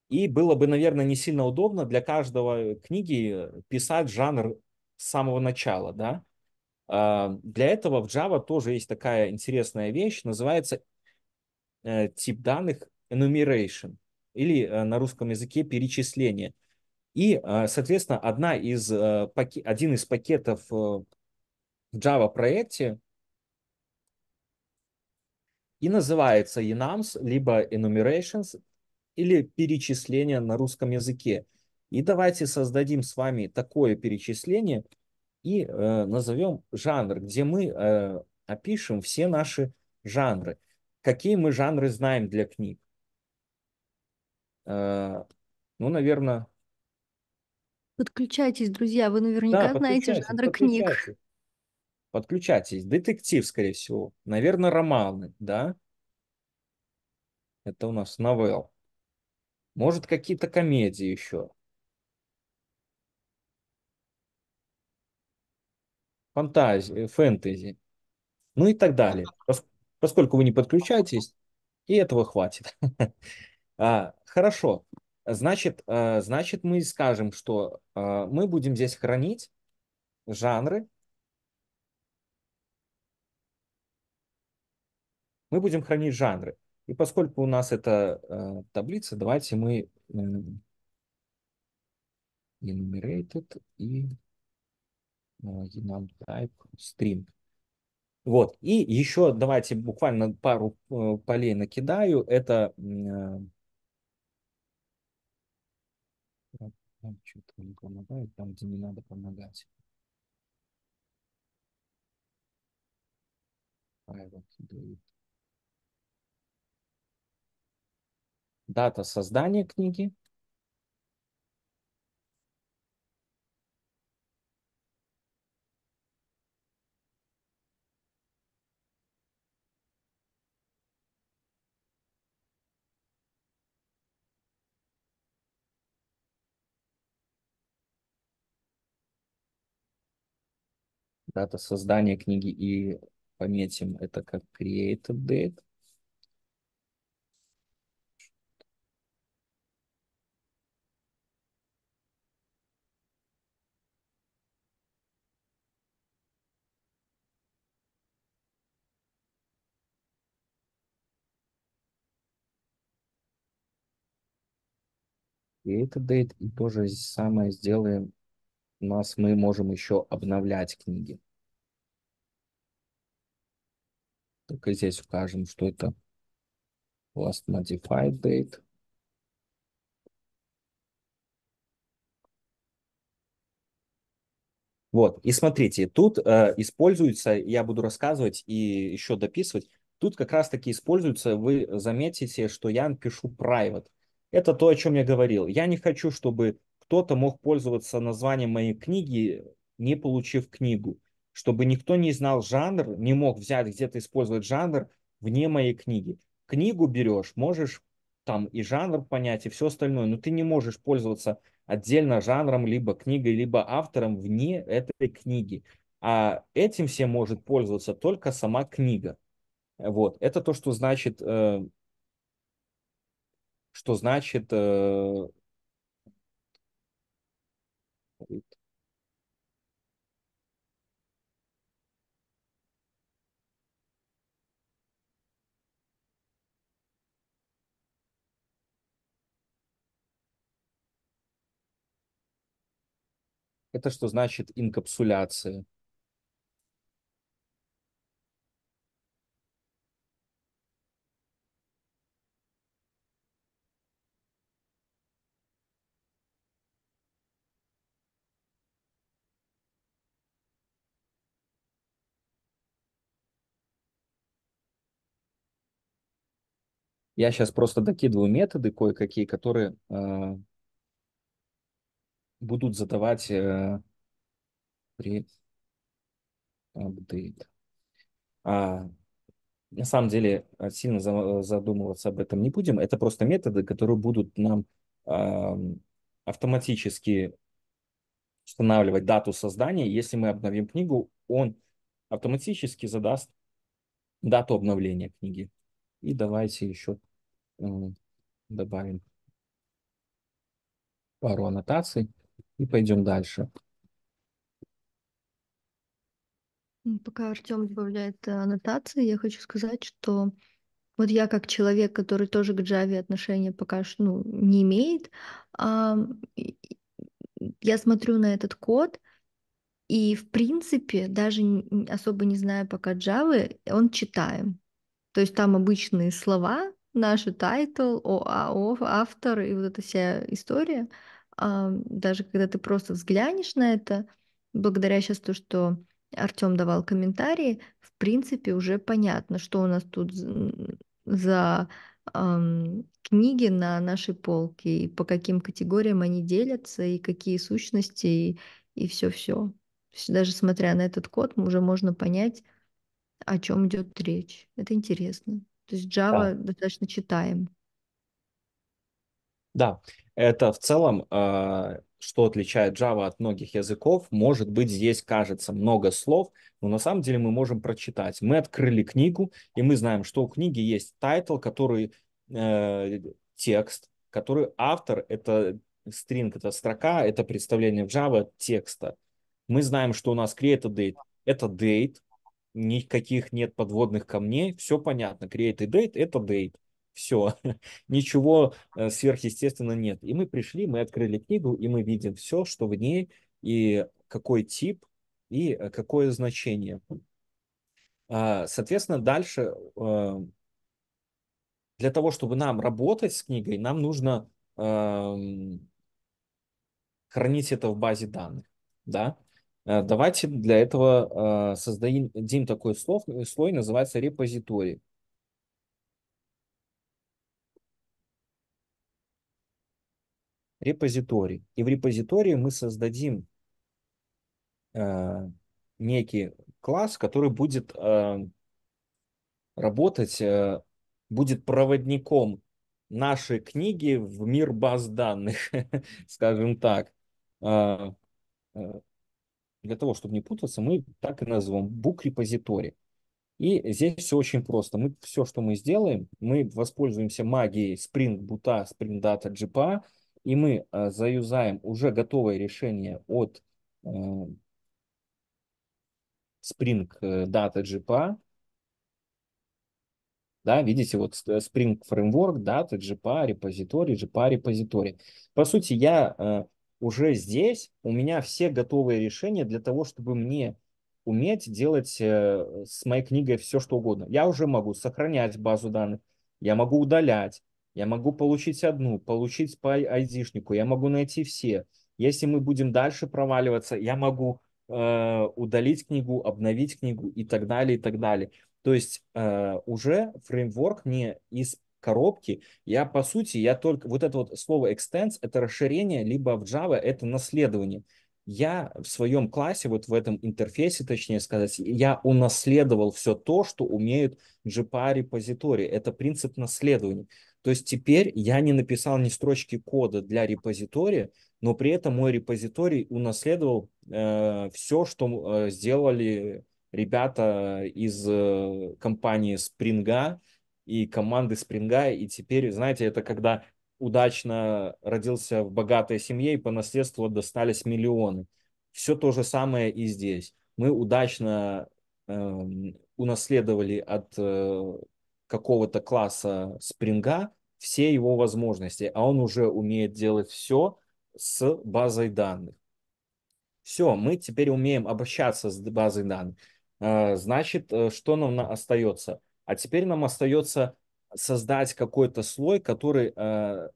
И было бы, наверное, не сильно удобно для каждого книги писать жанр с самого начала, да. А, для этого в Java тоже есть такая интересная вещь, называется э, тип данных enumeration или э, на русском языке перечисление. И, э, соответственно, одна из, один из пакетов в Java проекте и называется enums, либо enumerations, или перечисления на русском языке. И давайте создадим с вами такое перечисление и э, назовем жанр, где мы э, опишем все наши жанры. Какие мы жанры знаем для книг? Э, ну, наверное... Подключайтесь, друзья, вы наверняка да, знаете жанры книг. Подключайтесь. Детектив, скорее всего. Наверное, романы, да? Это у нас новелл. Может, какие-то комедии еще. Фантазии, э, фэнтези. Ну и так далее. Пос- Поскольку вы не подключаетесь, и этого хватит. А, Хорошо. Значит, э, значит, мы скажем, что э, мы будем здесь хранить жанры. Мы будем хранить жанры. И поскольку у нас это э, таблица, давайте мы эм, э, enumerated и enum type string. Вот. И еще давайте буквально пару э, полей накидаю. Это э, что-то не помогает, там, где не надо помогать. I want to do it. дата создания книги, дата создания книги и пометим это как created date. это date. И то же самое сделаем. У нас мы можем еще обновлять книги. Только здесь укажем, что это last modified date. Вот, и смотрите, тут э, используется, я буду рассказывать и еще дописывать, тут как раз-таки используется, вы заметите, что я пишу private. Это то, о чем я говорил. Я не хочу, чтобы кто-то мог пользоваться названием моей книги, не получив книгу. Чтобы никто не знал жанр, не мог взять где-то использовать жанр вне моей книги. Книгу берешь, можешь там и жанр понять, и все остальное, но ты не можешь пользоваться отдельно жанром, либо книгой, либо автором вне этой книги. А этим всем может пользоваться только сама книга. Вот. Это то, что значит э, что значит э, Это что значит инкапсуляция? Я сейчас просто докидываю методы кое-какие, которые э, будут задавать э, при апдейт. А, на самом деле э, сильно за, задумываться об этом не будем. Это просто методы, которые будут нам э, автоматически устанавливать дату создания. Если мы обновим книгу, он автоматически задаст дату обновления книги. И давайте еще добавим пару аннотаций и пойдем дальше. Пока Артем добавляет э, аннотации, я хочу сказать, что вот я как человек, который тоже к Java отношения пока что ну, не имеет, я смотрю на этот код, и в принципе, даже особо не знаю пока Java, он читаем. То есть там обычные слова, наши тайтл, ОАО, а, автор и вот эта вся история. А, даже когда ты просто взглянешь на это, благодаря сейчас то, что Артем давал комментарии, в принципе, уже понятно, что у нас тут за эм, книги на нашей полке, и по каким категориям они делятся, и какие сущности, и все-все. Даже смотря на этот код, уже можно понять, о чем идет речь. Это интересно. То есть Java да. достаточно читаем. Да, это в целом, а, что отличает Java от многих языков. Может быть, здесь кажется много слов, но на самом деле мы можем прочитать. Мы открыли книгу, и мы знаем, что у книги есть тайтл, который э, текст, который автор, это стринг, это строка, это представление в Java текста. Мы знаем, что у нас create date, это date, никаких нет подводных камней, все понятно. Create a date – это date. Все, ничего э, сверхъестественно нет. И мы пришли, мы открыли книгу, и мы видим все, что в ней, и какой тип, и э, какое значение. А, соответственно, дальше э, для того, чтобы нам работать с книгой, нам нужно эм, хранить это в базе данных. Да? Э, давайте для этого э, создадим такой слой. Э, слой, называется репозиторий. Репозиторий. И в репозитории мы создадим некий класс, который будет работать, будет проводником нашей книги в мир баз данных, скажем так для того, чтобы не путаться, мы так и назовем бук-репозиторий. И здесь все очень просто. Мы все, что мы сделаем, мы воспользуемся магией Spring Boot, Spring Data, JPA, и мы э, заюзаем уже готовое решение от э, Spring э, Data JPA. Да, видите, вот э, Spring Framework, Data, JPA, репозиторий, JPA, репозиторий. По сути, я э, уже здесь у меня все готовые решения для того, чтобы мне уметь делать э, с моей книгой все, что угодно. Я уже могу сохранять базу данных, я могу удалять, я могу получить одну, получить по айдишнику, я могу найти все. Если мы будем дальше проваливаться, я могу э, удалить книгу, обновить книгу и так далее, и так далее. То есть э, уже фреймворк не из коробки. Я, по сути, я только... Вот это вот слово extends — это расширение, либо в Java — это наследование. Я в своем классе, вот в этом интерфейсе, точнее сказать, я унаследовал все то, что умеют GPA-репозитории. Это принцип наследования. То есть теперь я не написал ни строчки кода для репозитория, но при этом мой репозиторий унаследовал э, все, что э, сделали ребята из э, компании Spring, и команды спринга, и теперь, знаете, это когда удачно родился в богатой семье и по наследству достались миллионы. Все то же самое и здесь. Мы удачно э, унаследовали от э, какого-то класса спринга все его возможности, а он уже умеет делать все с базой данных. Все, мы теперь умеем обращаться с базой данных. Э, значит, э, что нам остается? А теперь нам остается создать какой-то слой, который э,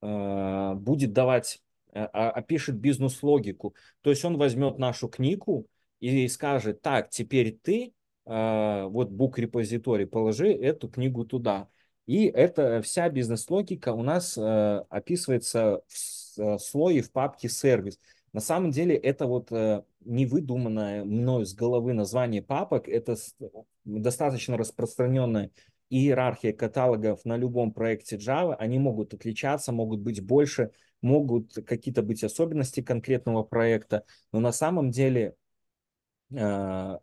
э, будет давать, э, а, опишет бизнес-логику. То есть он возьмет нашу книгу и скажет, так, теперь ты э, вот бук репозиторий положи эту книгу туда. И эта вся бизнес-логика у нас э, описывается в э, слое в папке сервис. На самом деле это вот э, невыдуманное мною с головы название папок, это э, достаточно распространенная иерархия каталогов на любом проекте Java, они могут отличаться, могут быть больше, могут какие-то быть особенности конкретного проекта, но на самом деле, э,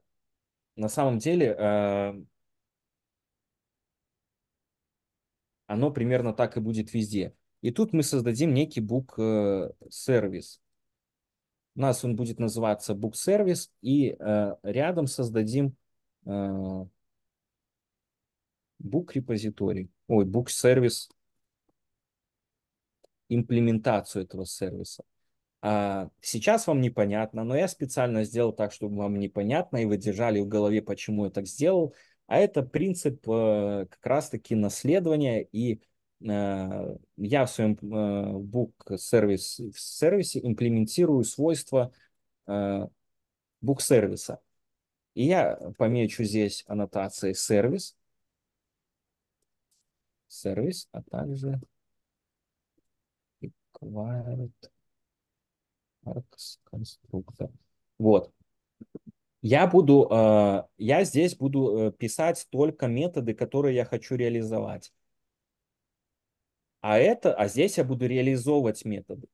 на самом деле э, оно примерно так и будет везде. И тут мы создадим некий бук-сервис. У нас он будет называться Book Service, и э, рядом создадим э, Book репозиторий, ой, Book Service, имплементацию этого сервиса. А сейчас вам непонятно, но я специально сделал так, чтобы вам непонятно, и вы держали в голове, почему я так сделал. А это принцип э, как раз-таки наследования и Э, я в своем э, Book сервис в сервисе имплементирую свойства э, Book сервиса И я помечу здесь аннотации сервис, сервис, а также required args constructor. Вот. Я буду, я здесь буду писать только методы, которые я хочу реализовать. А, это, а здесь я буду реализовывать методы.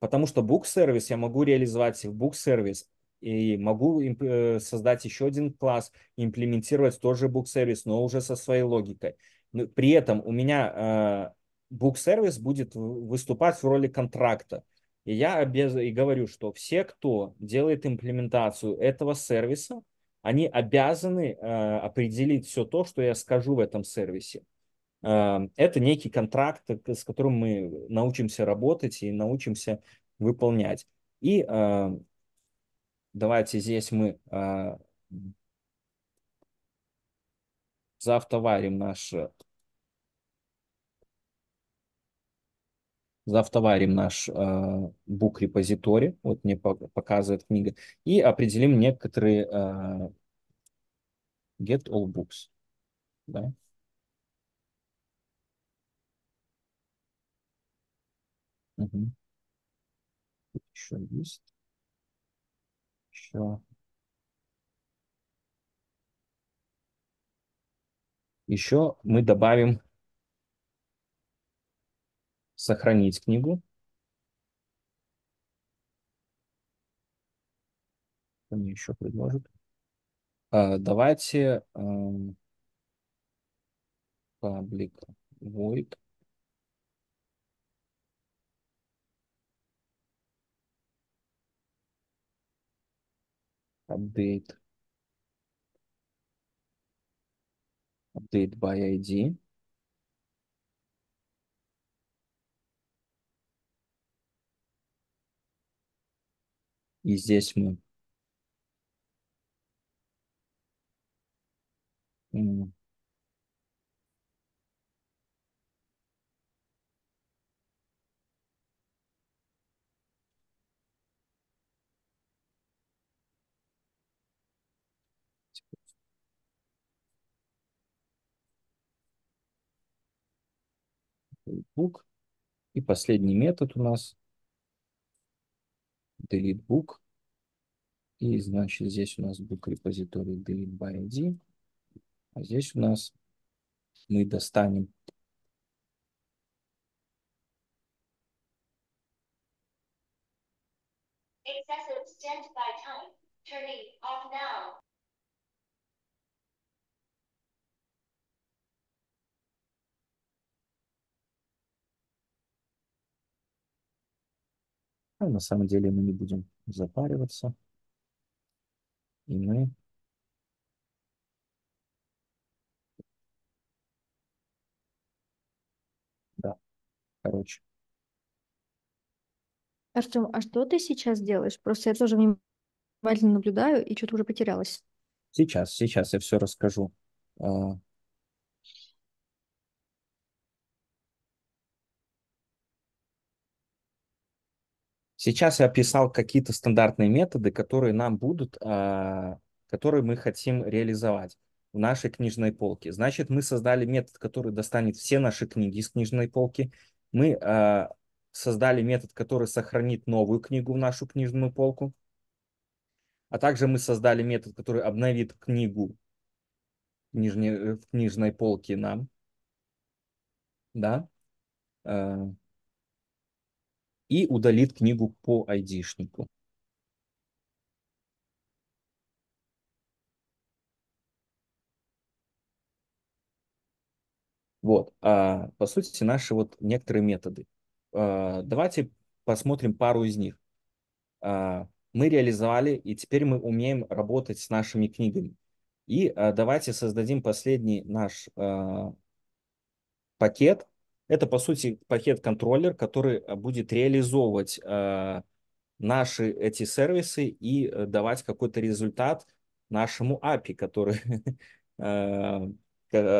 Потому что бук-сервис я могу реализовать в бук-сервис, и могу э, создать еще один класс, имплементировать тот же бук-сервис, но уже со своей логикой. Но при этом у меня бук-сервис э, будет выступать в роли контракта. И я обез... и говорю, что все, кто делает имплементацию этого сервиса, они обязаны э, определить все то, что я скажу в этом сервисе. Э, это некий контракт, э, с которым мы научимся работать и научимся выполнять. И э, давайте здесь мы завтоварим наш завтоварим наш бук репозиторий, вот мне показывает книга, и определим некоторые get all books. Да? Угу. Тут еще есть. Еще. Еще мы добавим сохранить книгу. Что мне еще предложит? А, давайте а, public void. update update by ID. И здесь мы book. И последний метод у нас delete book. И значит здесь у нас book repository delete by id. А здесь у нас мы достанем Excessive extent by time, turning А на самом деле мы не будем запариваться. И мы Да, короче. Артем, а что ты сейчас делаешь? Просто я тоже внимательно наблюдаю и что-то уже потерялась. Сейчас, сейчас я все расскажу. А, Сейчас я описал какие-то стандартные методы, которые нам будут, а, которые мы хотим реализовать в нашей книжной полке. Значит, мы создали метод, который достанет все наши книги из книжной полки. Мы а, создали метод, который сохранит новую книгу в нашу книжную полку. А также мы создали метод, который обновит книгу в книжной, э, в книжной полке нам. Да? А, и удалит книгу по айдишнику. Вот, а, по сути, наши вот некоторые методы. А, давайте посмотрим пару из них. А, мы реализовали, и теперь мы умеем работать с нашими книгами. И а, давайте создадим последний наш а, пакет, это, по сути, пакет-контроллер, который э, будет реализовывать э, наши эти сервисы и э, давать какой-то результат нашему API, который э,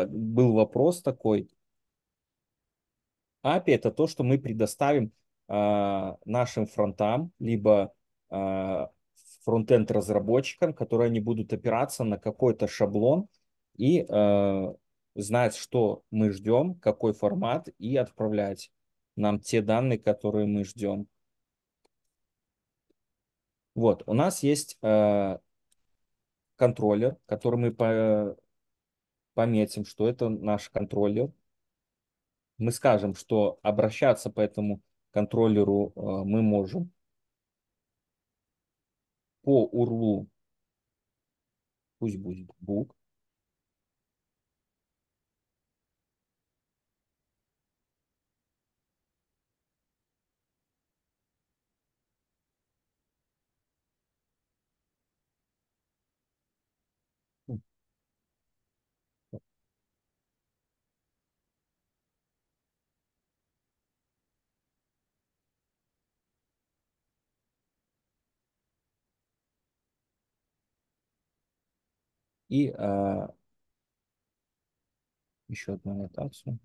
был вопрос такой. API это то, что мы предоставим нашим фронтам, либо фронтенд разработчикам, которые они будут опираться на какой-то шаблон и знать, что мы ждем, какой формат, и отправлять нам те данные, которые мы ждем. Вот, у нас есть э, контроллер, который мы по, пометим, что это наш контроллер. Мы скажем, что обращаться по этому контроллеру э, мы можем по урлу, пусть будет бук. И а, э, еще одну аннотацию.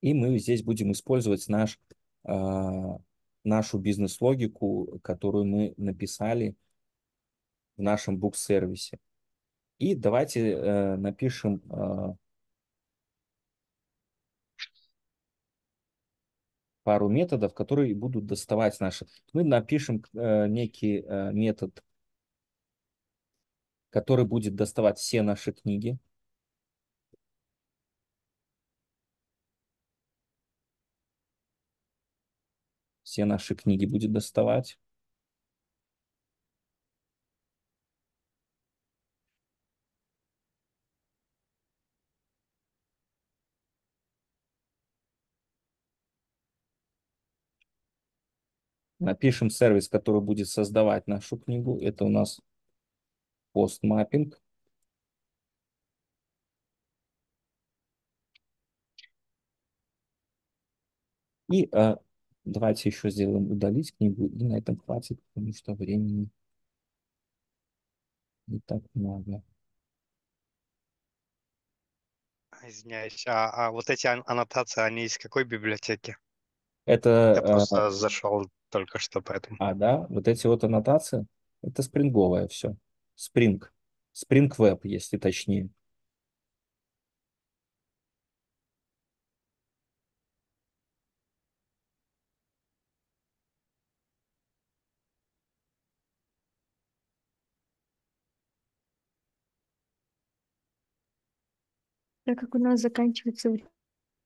И мы здесь будем использовать наш, а, нашу бизнес-логику, которую мы написали в нашем бук-сервисе. И давайте э, напишем э, пару методов, которые будут доставать наши. Мы напишем э, некий э, метод, который будет доставать все наши книги. Все наши книги будет доставать. Напишем сервис, который будет создавать нашу книгу. Это у нас постмаппинг. И э, давайте еще сделаем удалить книгу, и на этом хватит, потому что времени не так много. Извиняюсь, а, а вот эти аннотации, они из какой библиотеки? Это, Я просто а, зашел только что, поэтому. А, да? Вот эти вот аннотации, это спринговое все. Спринг. Спринг веб, если точнее. Так как у нас заканчивается время,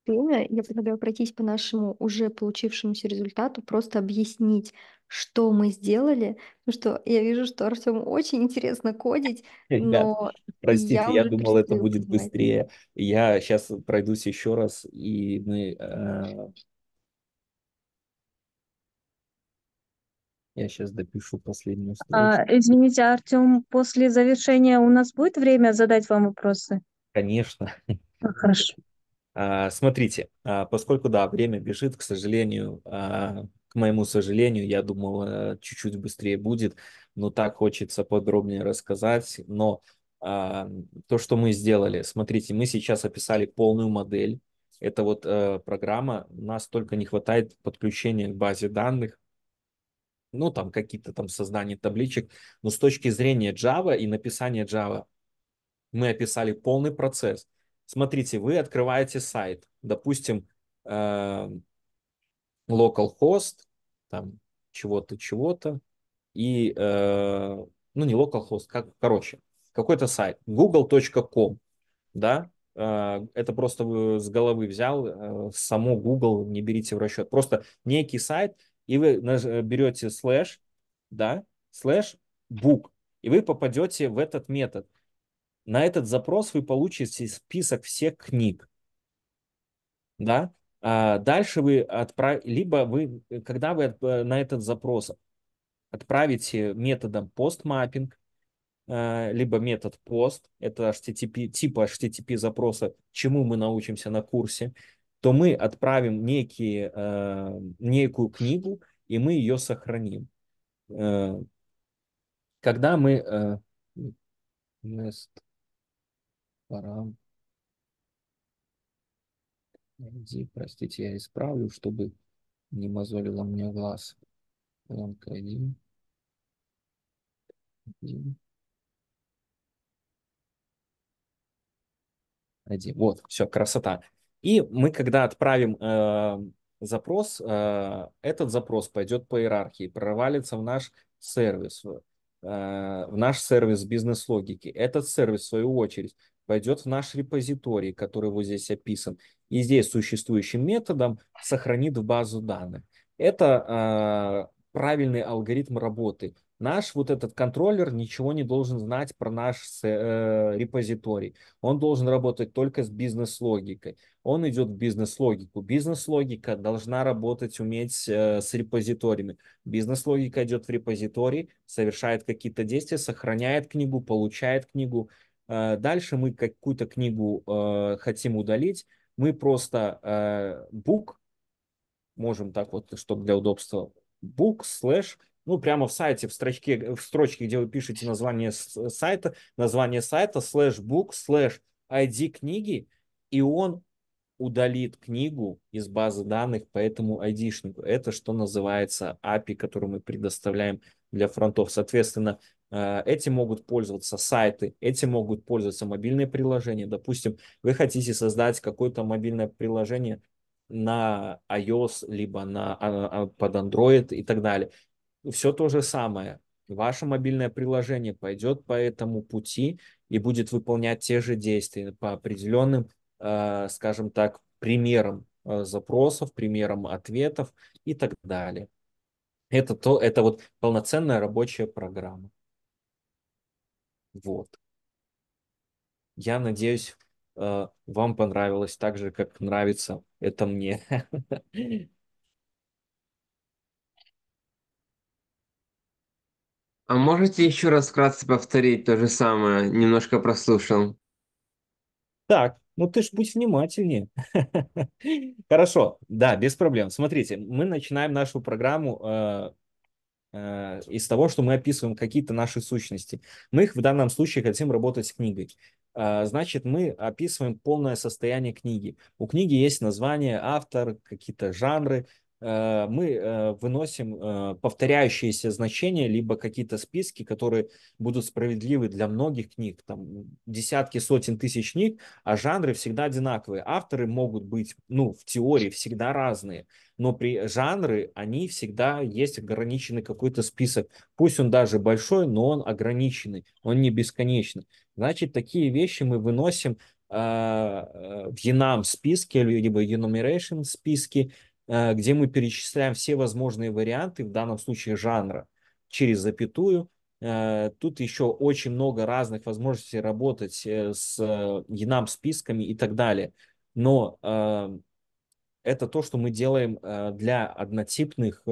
время, я предлагаю пройтись по нашему уже получившемуся результату, просто объяснить, что мы сделали, потому что я вижу, что Артему очень интересно кодить, но... Простите, я, я думал, это будет знать. быстрее. Я сейчас пройдусь еще раз, и мы... А, я сейчас допишу последнюю а, строчку. А, извините, Артем, после завершения у нас будет время задать вам вопросы? Конечно. Ну, хорошо. А, смотрите, а, поскольку, да, время бежит, к сожалению, а, к моему сожалению, я думал, э, чуть-чуть быстрее будет, но так хочется подробнее рассказать. Но то, что мы сделали, смотрите, мы сейчас описали полную модель. Это вот э, программа, нас только не хватает подключения к базе данных, ну, там какие-то там создание табличек. Но с точки зрения Java и написания Java мы описали полный процесс – Смотрите, вы открываете сайт, допустим, э, localhost, там чего-то, чего-то, и, э, ну, не localhost, как, короче, какой-то сайт, google.com, да, э, это просто с головы взял, само Google не берите в расчет, просто некий сайт, и вы берете слэш, да, слэш book, и вы попадете в этот метод. На этот запрос вы получите список всех книг. Да? А дальше вы отправите, либо вы, когда вы на этот запрос отправите методом постмаппинг, э, либо метод пост, это HTTP, типа HTTP запроса, чему мы научимся на курсе, то мы отправим некие, э, некую книгу, и мы ее сохраним. Э, когда мы... Э, пора. Иди, простите, я исправлю, чтобы не мозолила мне глаз. Ленка 1. 1. 1. Вот, все, красота. И мы, когда отправим э, запрос, э, этот запрос пойдет по иерархии, провалится в наш сервис, э, в наш сервис бизнес-логики. Этот сервис, в свою очередь, пойдет в наш репозиторий, который вот здесь описан, и здесь существующим методом сохранит в базу данных. Это э, правильный алгоритм работы. Наш вот этот контроллер ничего не должен знать про наш э, репозиторий. Он должен работать только с бизнес-логикой. Он идет в бизнес-логику. Бизнес-логика должна работать, уметь э, с репозиториями. Бизнес-логика идет в репозиторий, совершает какие-то действия, сохраняет книгу, получает книгу Э, дальше мы какую-то книгу э, хотим удалить. Мы просто э, book, можем так вот, чтобы для удобства, book slash, ну, прямо в сайте, в строчке, в строчке, где вы пишете название э, сайта, название сайта, slash book, slash ID книги, и он удалит книгу из базы данных по этому ID-шнику. Это что называется API, который мы предоставляем для фронтов. Соответственно, Э, эти могут пользоваться сайты, эти могут пользоваться мобильные приложения. Допустим, вы хотите создать какое-то мобильное приложение на iOS, либо на, а, а, под Android и так далее. Все то же самое. Ваше мобильное приложение пойдет по этому пути и будет выполнять те же действия по определенным, э, скажем так, примерам э, запросов, примерам ответов и так далее. Это, то, это вот полноценная рабочая программа. Вот. Я надеюсь, э, вам понравилось так же, как нравится это мне. А можете еще раз вкратце повторить то же самое? Немножко прослушал. Так, ну ты ж будь внимательнее. Хорошо, да, без проблем. Смотрите, мы начинаем нашу программу э, Э, из того, что мы описываем какие-то наши сущности. Мы их в данном случае хотим работать с книгой. А, значит, мы описываем полное состояние книги. У книги есть название, автор, какие-то жанры, Э, мы э, выносим э, повторяющиеся значения, либо какие-то списки, которые будут справедливы для многих книг, там десятки, сотен тысяч книг, а жанры всегда одинаковые. Авторы могут быть, ну, в теории всегда разные, но при жанры они всегда есть ограниченный какой-то список. Пусть он даже большой, но он ограниченный, он не бесконечный. Значит, такие вещи мы выносим в Enum списке, либо Enumeration списке, Э, где мы перечисляем все возможные варианты, в данном случае жанра, через запятую. Э, тут еще очень много разных возможностей работать э, с enum списками и так далее. Но это то, что мы делаем для однотипных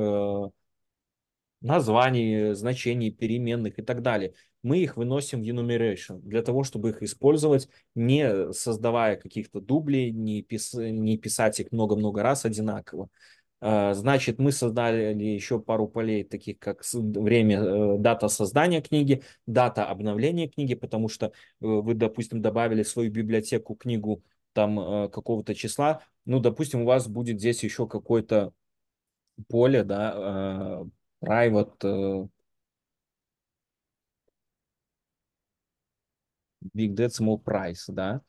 названий, значений, переменных и так далее мы их выносим в enumeration для того, чтобы их использовать, не создавая каких-то дублей, не, пис... не писать их много-много раз одинаково. А, значит, мы создали еще пару полей, таких как время, э, дата создания книги, дата обновления книги, потому что э, вы, допустим, добавили в свою библиотеку книгу там э, какого-то числа. Ну, допустим, у вас будет здесь еще какое-то поле, да, private, Big Dead Small Price, да,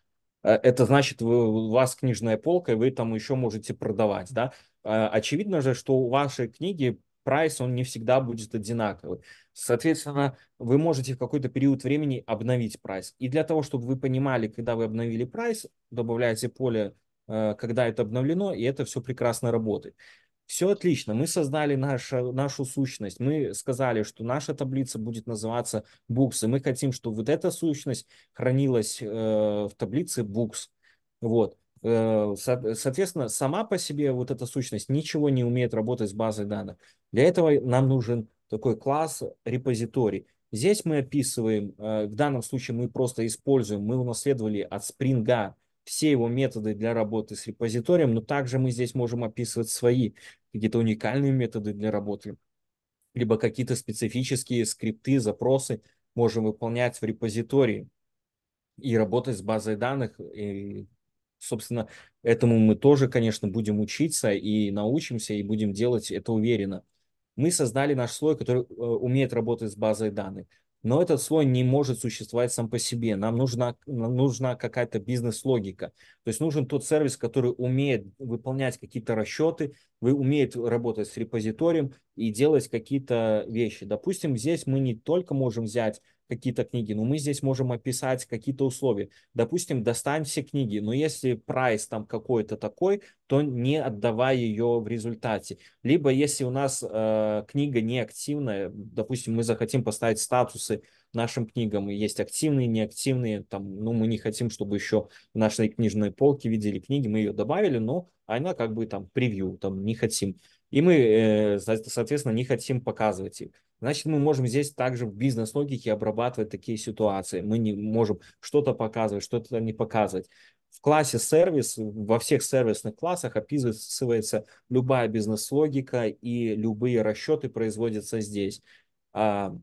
э, это значит, вы, у вас книжная полка, и вы там еще можете продавать, да. Э, очевидно же, что у вашей книги прайс, он не всегда будет одинаковый. Соответственно, вы можете в какой-то период времени обновить прайс. И для того, чтобы вы понимали, когда вы обновили прайс, добавляете поле, э, когда это обновлено, и это все прекрасно работает. Все отлично, мы создали нашу, нашу сущность, мы сказали, что наша таблица будет называться БУКС, и мы хотим, чтобы вот эта сущность хранилась э, в таблице БУКС. Вот. Э, соответственно, сама по себе вот эта сущность ничего не умеет работать с базой данных. Для этого нам нужен такой класс репозиторий. Здесь мы описываем, э, в данном случае мы просто используем, мы унаследовали от Spring все его методы для работы с репозиторием, но также мы здесь можем описывать свои какие-то уникальные методы для работы, либо какие-то специфические скрипты, запросы можем выполнять в репозитории и работать с базой данных. И, собственно, этому мы тоже, конечно, будем учиться и научимся, и будем делать это уверенно. Мы создали наш слой, который э, умеет работать с базой данных но этот слой не может существовать сам по себе. Нам нужна, нужна какая-то бизнес-логика. То есть нужен тот сервис, который умеет выполнять какие-то расчеты, умеет работать с репозиторием и делать какие-то вещи. Допустим, здесь мы не только можем взять какие-то книги, но мы здесь можем описать какие-то условия. Допустим, достань все книги, но если прайс там какой-то такой, то не отдавай ее в результате. Либо если у нас э, книга неактивная, допустим, мы захотим поставить статусы нашим книгам, и есть активные, неактивные, там, ну, мы не хотим, чтобы еще в нашей книжной полке видели книги, мы ее добавили, но она как бы там превью, там, не хотим и мы, э, соответственно, не хотим показывать их. Значит, мы можем здесь также в бизнес-логике обрабатывать такие ситуации. Мы не можем что-то показывать, что-то не показывать. В классе сервис, во всех сервисных классах описывается любая бизнес-логика и любые расчеты производятся здесь. А,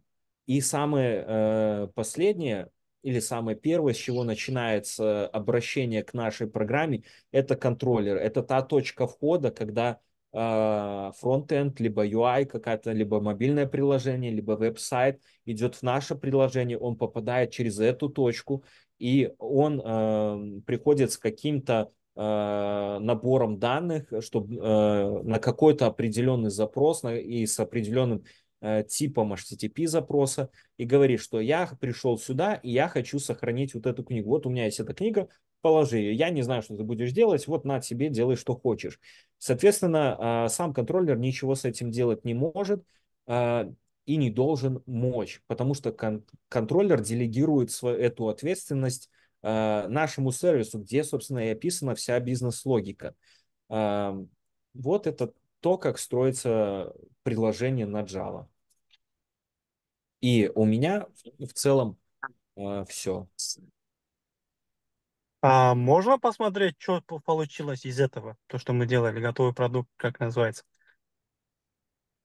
и самое э, последнее, или самое первое, с чего начинается обращение к нашей программе, это контроллер. Это та точка входа, когда а, фронтенд, либо UI какая-то, либо мобильное приложение, либо веб-сайт идет в наше приложение, он попадает через эту точку, и он э, приходит с каким-то э, набором данных, чтобы э, на какой-то определенный запрос на, и с определенным э, типом HTTP запроса и говорит, что я пришел сюда и я хочу сохранить вот эту книгу. Вот у меня есть эта книга, положи ее. Я не знаю, что ты будешь делать, вот на тебе делай, что хочешь. Соответственно, а, сам контроллер ничего с этим делать не может а, и не должен мочь, потому что кон- контроллер делегирует свою, эту ответственность а, нашему сервису, где, собственно, и описана вся бизнес-логика. Вот это то, как строится приложение на Java. И у меня в целом все. А можно посмотреть, что получилось из этого, то, что мы делали, готовый продукт, как называется?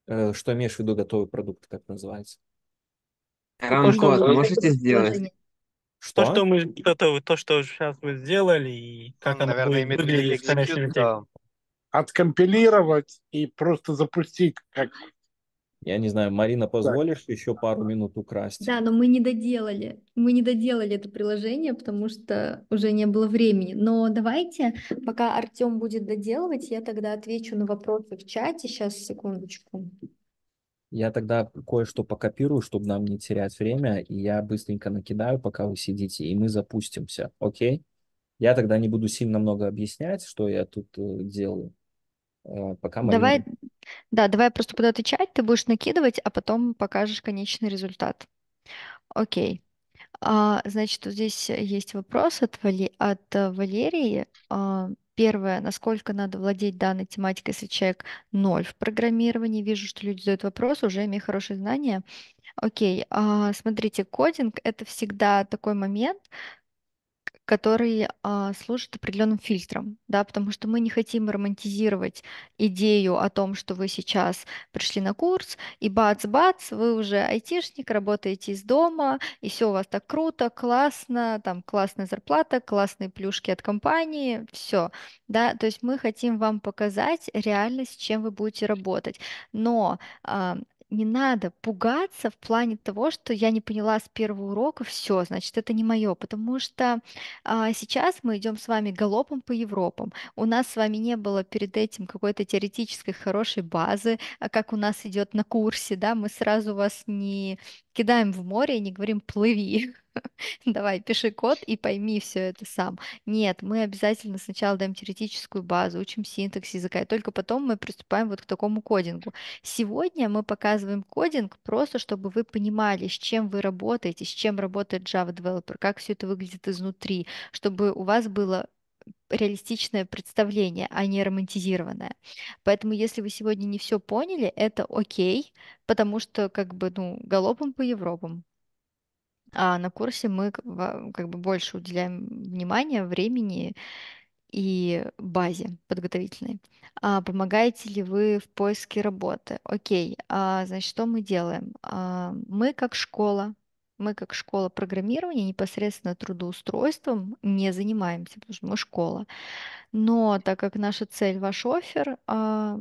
Э, что имеешь в виду готовый продукт, как называется? ран можете сделать? Что? То, что мы готовы, то, что сейчас мы сделали, и как оно наверное, будет выглядеть в конечном Откомпилировать и просто запустить как я не знаю, Марина, позволишь так. еще пару минут украсть? Да, но мы не доделали. Мы не доделали это приложение, потому что уже не было времени. Но давайте, пока Артем будет доделывать, я тогда отвечу на вопросы в чате. Сейчас, секундочку. Я тогда кое-что покопирую, чтобы нам не терять время, и я быстренько накидаю, пока вы сидите, и мы запустимся, окей? Я тогда не буду сильно много объяснять, что я тут э, делаю. Э, пока мои... Давай, да, давай просто буду отвечать, ты будешь накидывать, а потом покажешь конечный результат. Окей. А, значит, вот здесь есть вопрос от, Вали... от Валерии. А, первое, насколько надо владеть данной тематикой, если человек ноль в программировании. Вижу, что люди задают вопрос, уже имею хорошие знания. Окей, а, смотрите, кодинг — это всегда такой момент, который а, служит определенным фильтром, да, потому что мы не хотим романтизировать идею о том, что вы сейчас пришли на курс, и бац-бац, вы уже айтишник, работаете из дома, и все у вас так круто, классно, там классная зарплата, классные плюшки от компании, все, да, то есть мы хотим вам показать реальность, с чем вы будете работать, но а, не надо пугаться в плане того, что я не поняла с первого урока, все, значит, это не мое, потому что а, сейчас мы идем с вами галопом по Европам. У нас с вами не было перед этим какой-то теоретической хорошей базы, а как у нас идет на курсе, да, мы сразу вас не кидаем в море и не говорим плыви. давай, пиши код и пойми все это сам. Нет, мы обязательно сначала даем теоретическую базу, учим синтаксис языка, и только потом мы приступаем вот к такому кодингу. Сегодня мы показываем кодинг просто, чтобы вы понимали, с чем вы работаете, с чем работает Java Developer, как все это выглядит изнутри, чтобы у вас было реалистичное представление, а не романтизированное. Поэтому, если вы сегодня не все поняли, это окей, потому что как бы, ну, галопом по Европам. А на курсе мы как бы больше уделяем внимания, времени и базе подготовительной. А помогаете ли вы в поиске работы? Окей, а, значит, что мы делаем? А, мы как школа, мы как школа программирования непосредственно трудоустройством не занимаемся, потому что мы школа. Но так как наша цель ваш офер, а,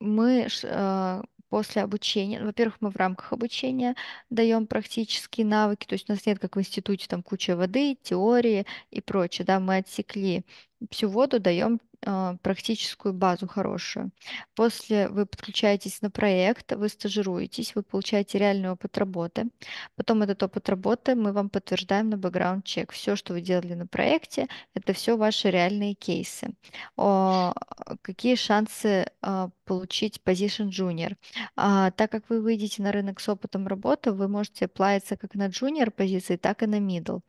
мы а, после обучения. Ну, во-первых, мы в рамках обучения даем практические навыки, то есть у нас нет, как в институте, там куча воды, теории и прочее. Да, мы отсекли всю воду, даем а, практическую базу хорошую. После вы подключаетесь на проект, вы стажируетесь, вы получаете реальный опыт работы. Потом этот опыт работы мы вам подтверждаем на бэкграунд-чек. Все, что вы делали на проекте, это все ваши реальные кейсы. О, а, какие шансы о, а, получить position junior? А, так как вы выйдете на рынок с опытом работы, вы можете плавиться как на junior позиции, так и на middle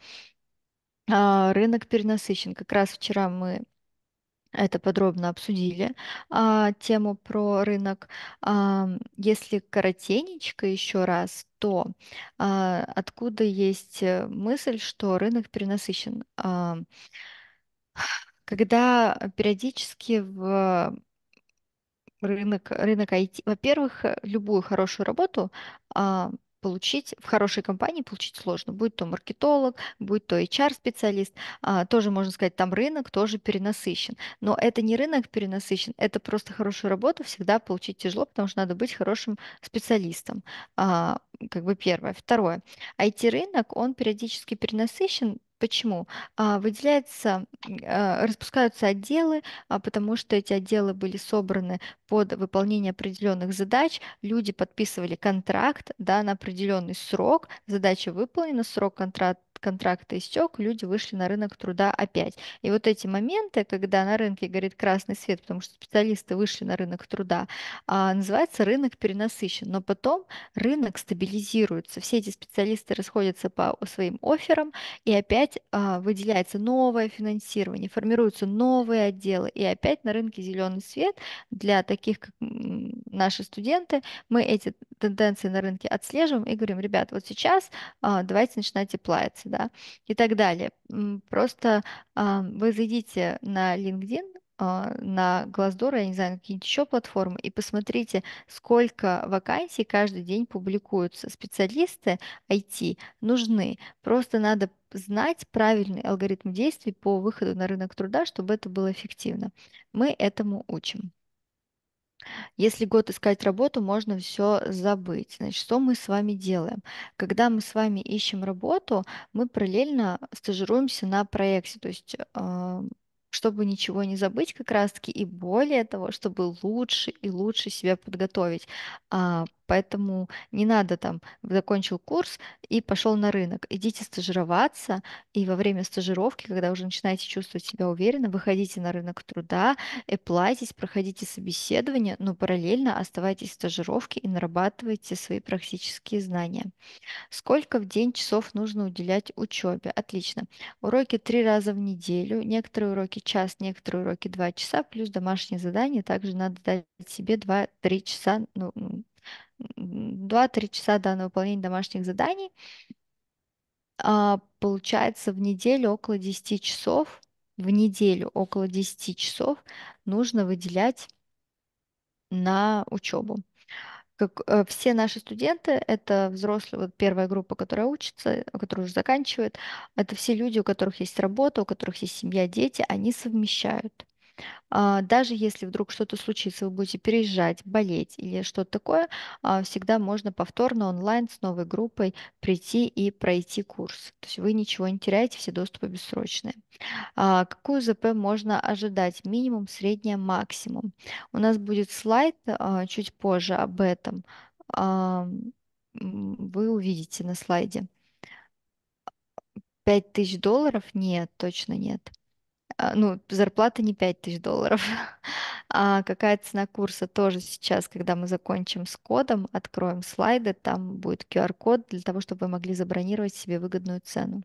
рынок перенасыщен. Как раз вчера мы это подробно обсудили, а, тему про рынок. А, если коротенечко еще раз, то а, откуда есть э, мысль, что рынок перенасыщен? А, когда э, периодически в рынок, рынок IT, во-первых, любую хорошую работу а, получить в хорошей компании получить сложно. Будь то маркетолог, будь то HR-специалист, а, тоже можно сказать, там рынок тоже перенасыщен. Но это не рынок перенасыщен, это просто хорошую работу всегда получить тяжело, потому что надо быть хорошим специалистом. А, как бы первое. Второе. IT-рынок, он периодически перенасыщен Почему? А, Выделяется, а, распускаются отделы, а, потому что эти отделы были собраны под выполнение определенных задач. Люди подписывали контракт, да, на определенный срок. Задача выполнена, срок контракта контракта истек, люди вышли на рынок труда опять. И вот эти моменты, когда на рынке горит красный свет, потому что специалисты вышли на рынок труда, а, называется рынок перенасыщен. Но потом рынок стабилизируется, все эти специалисты расходятся по своим офферам, и опять опять а, выделяется новое финансирование, формируются новые отделы, и опять на рынке зеленый свет для таких, как наши студенты, мы эти тенденции на рынке отслеживаем и говорим, ребят, вот сейчас а, давайте начинайте плавиться, да, и так далее. Просто а, вы зайдите на LinkedIn, а, на Glassdoor, я не знаю, какие-нибудь еще платформы, и посмотрите, сколько вакансий каждый день публикуются. Специалисты IT нужны. Просто надо знать правильный алгоритм действий по выходу на рынок труда, чтобы это было эффективно. Мы этому учим. Если год искать работу, можно все забыть. Значит, что мы с вами делаем? Когда мы с вами ищем работу, мы параллельно стажируемся на проекте. То есть а, чтобы ничего не забыть как раз-таки, и более того, чтобы лучше и лучше себя подготовить. А, Поэтому не надо там закончил курс и пошел на рынок. Идите стажироваться, и во время стажировки, когда уже начинаете чувствовать себя уверенно, выходите на рынок труда, э, платитесь, проходите собеседование, но параллельно оставайтесь в стажировке и нарабатывайте свои практические знания. Сколько в день часов нужно уделять учебе? Отлично. Уроки три раза в неделю, некоторые уроки час, некоторые уроки два часа, плюс домашние задания. Также надо дать себе 2-3 часа ну, 2-3 часа да, на выполнение домашних заданий. А, получается, в неделю около 10 часов, в неделю около 10 часов нужно выделять на учебу. Как, э, все наши студенты, это взрослые, вот первая группа, которая учится, которая уже заканчивает, это все люди, у которых есть работа, у которых есть семья, дети, они совмещают. А, даже если вдруг что-то случится, вы будете переезжать, болеть или что-то такое, а, всегда можно повторно онлайн с новой группой прийти и пройти курс. То есть вы ничего не теряете, все доступы бессрочные. А, какую ЗП можно ожидать? Минимум, среднее, максимум. У нас будет слайд чуть позже об этом. Вы увидите на слайде. 5 тысяч долларов? Нет, точно нет. А, ну, зарплата не 5 тысяч долларов. А какая цена курса тоже сейчас, когда мы закончим с кодом, откроем слайды, там будет QR-код для того, чтобы вы могли забронировать себе выгодную цену.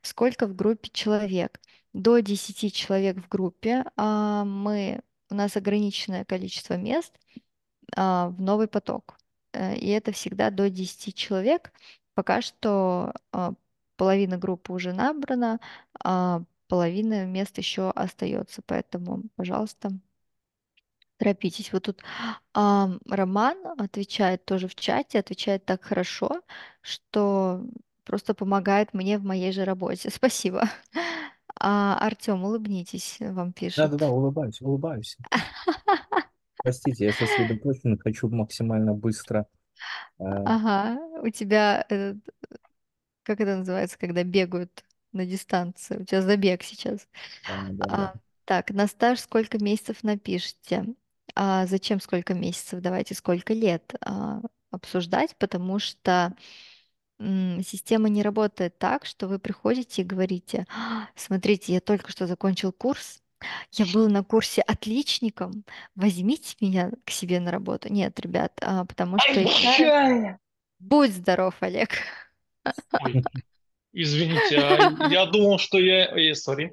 Сколько в группе человек? До 10 человек в группе. А мы, у нас ограниченное количество мест а, в новый поток. Э, и это всегда до 10 человек. Пока что а, половина группы уже набрана, а, половина мест еще остается, поэтому, пожалуйста, торопитесь. Вот тут э, Роман отвечает тоже в чате, отвечает так хорошо, что просто помогает мне в моей же работе. Спасибо. А, Артем, улыбнитесь, вам пишут. Да-да-да, улыбаюсь, улыбаюсь. Простите, я сосредоточен, хочу максимально быстро. Э, ага, у тебя, этот, как это называется, когда бегают на дистанцию. У тебя забег сейчас. А, да, да. так, на стаж сколько месяцев напишите? А зачем сколько месяцев? Давайте сколько лет а, обсуждать, потому что система не работает так, что вы приходите и говорите, «А, смотрите, я только что закончил курс, я был на курсе отличником, возьмите меня к себе на работу. Нет, ребят, а, потому что... HR... А Будь здоров, Олег. Извините, а я думал, что я... Ой, Sorry.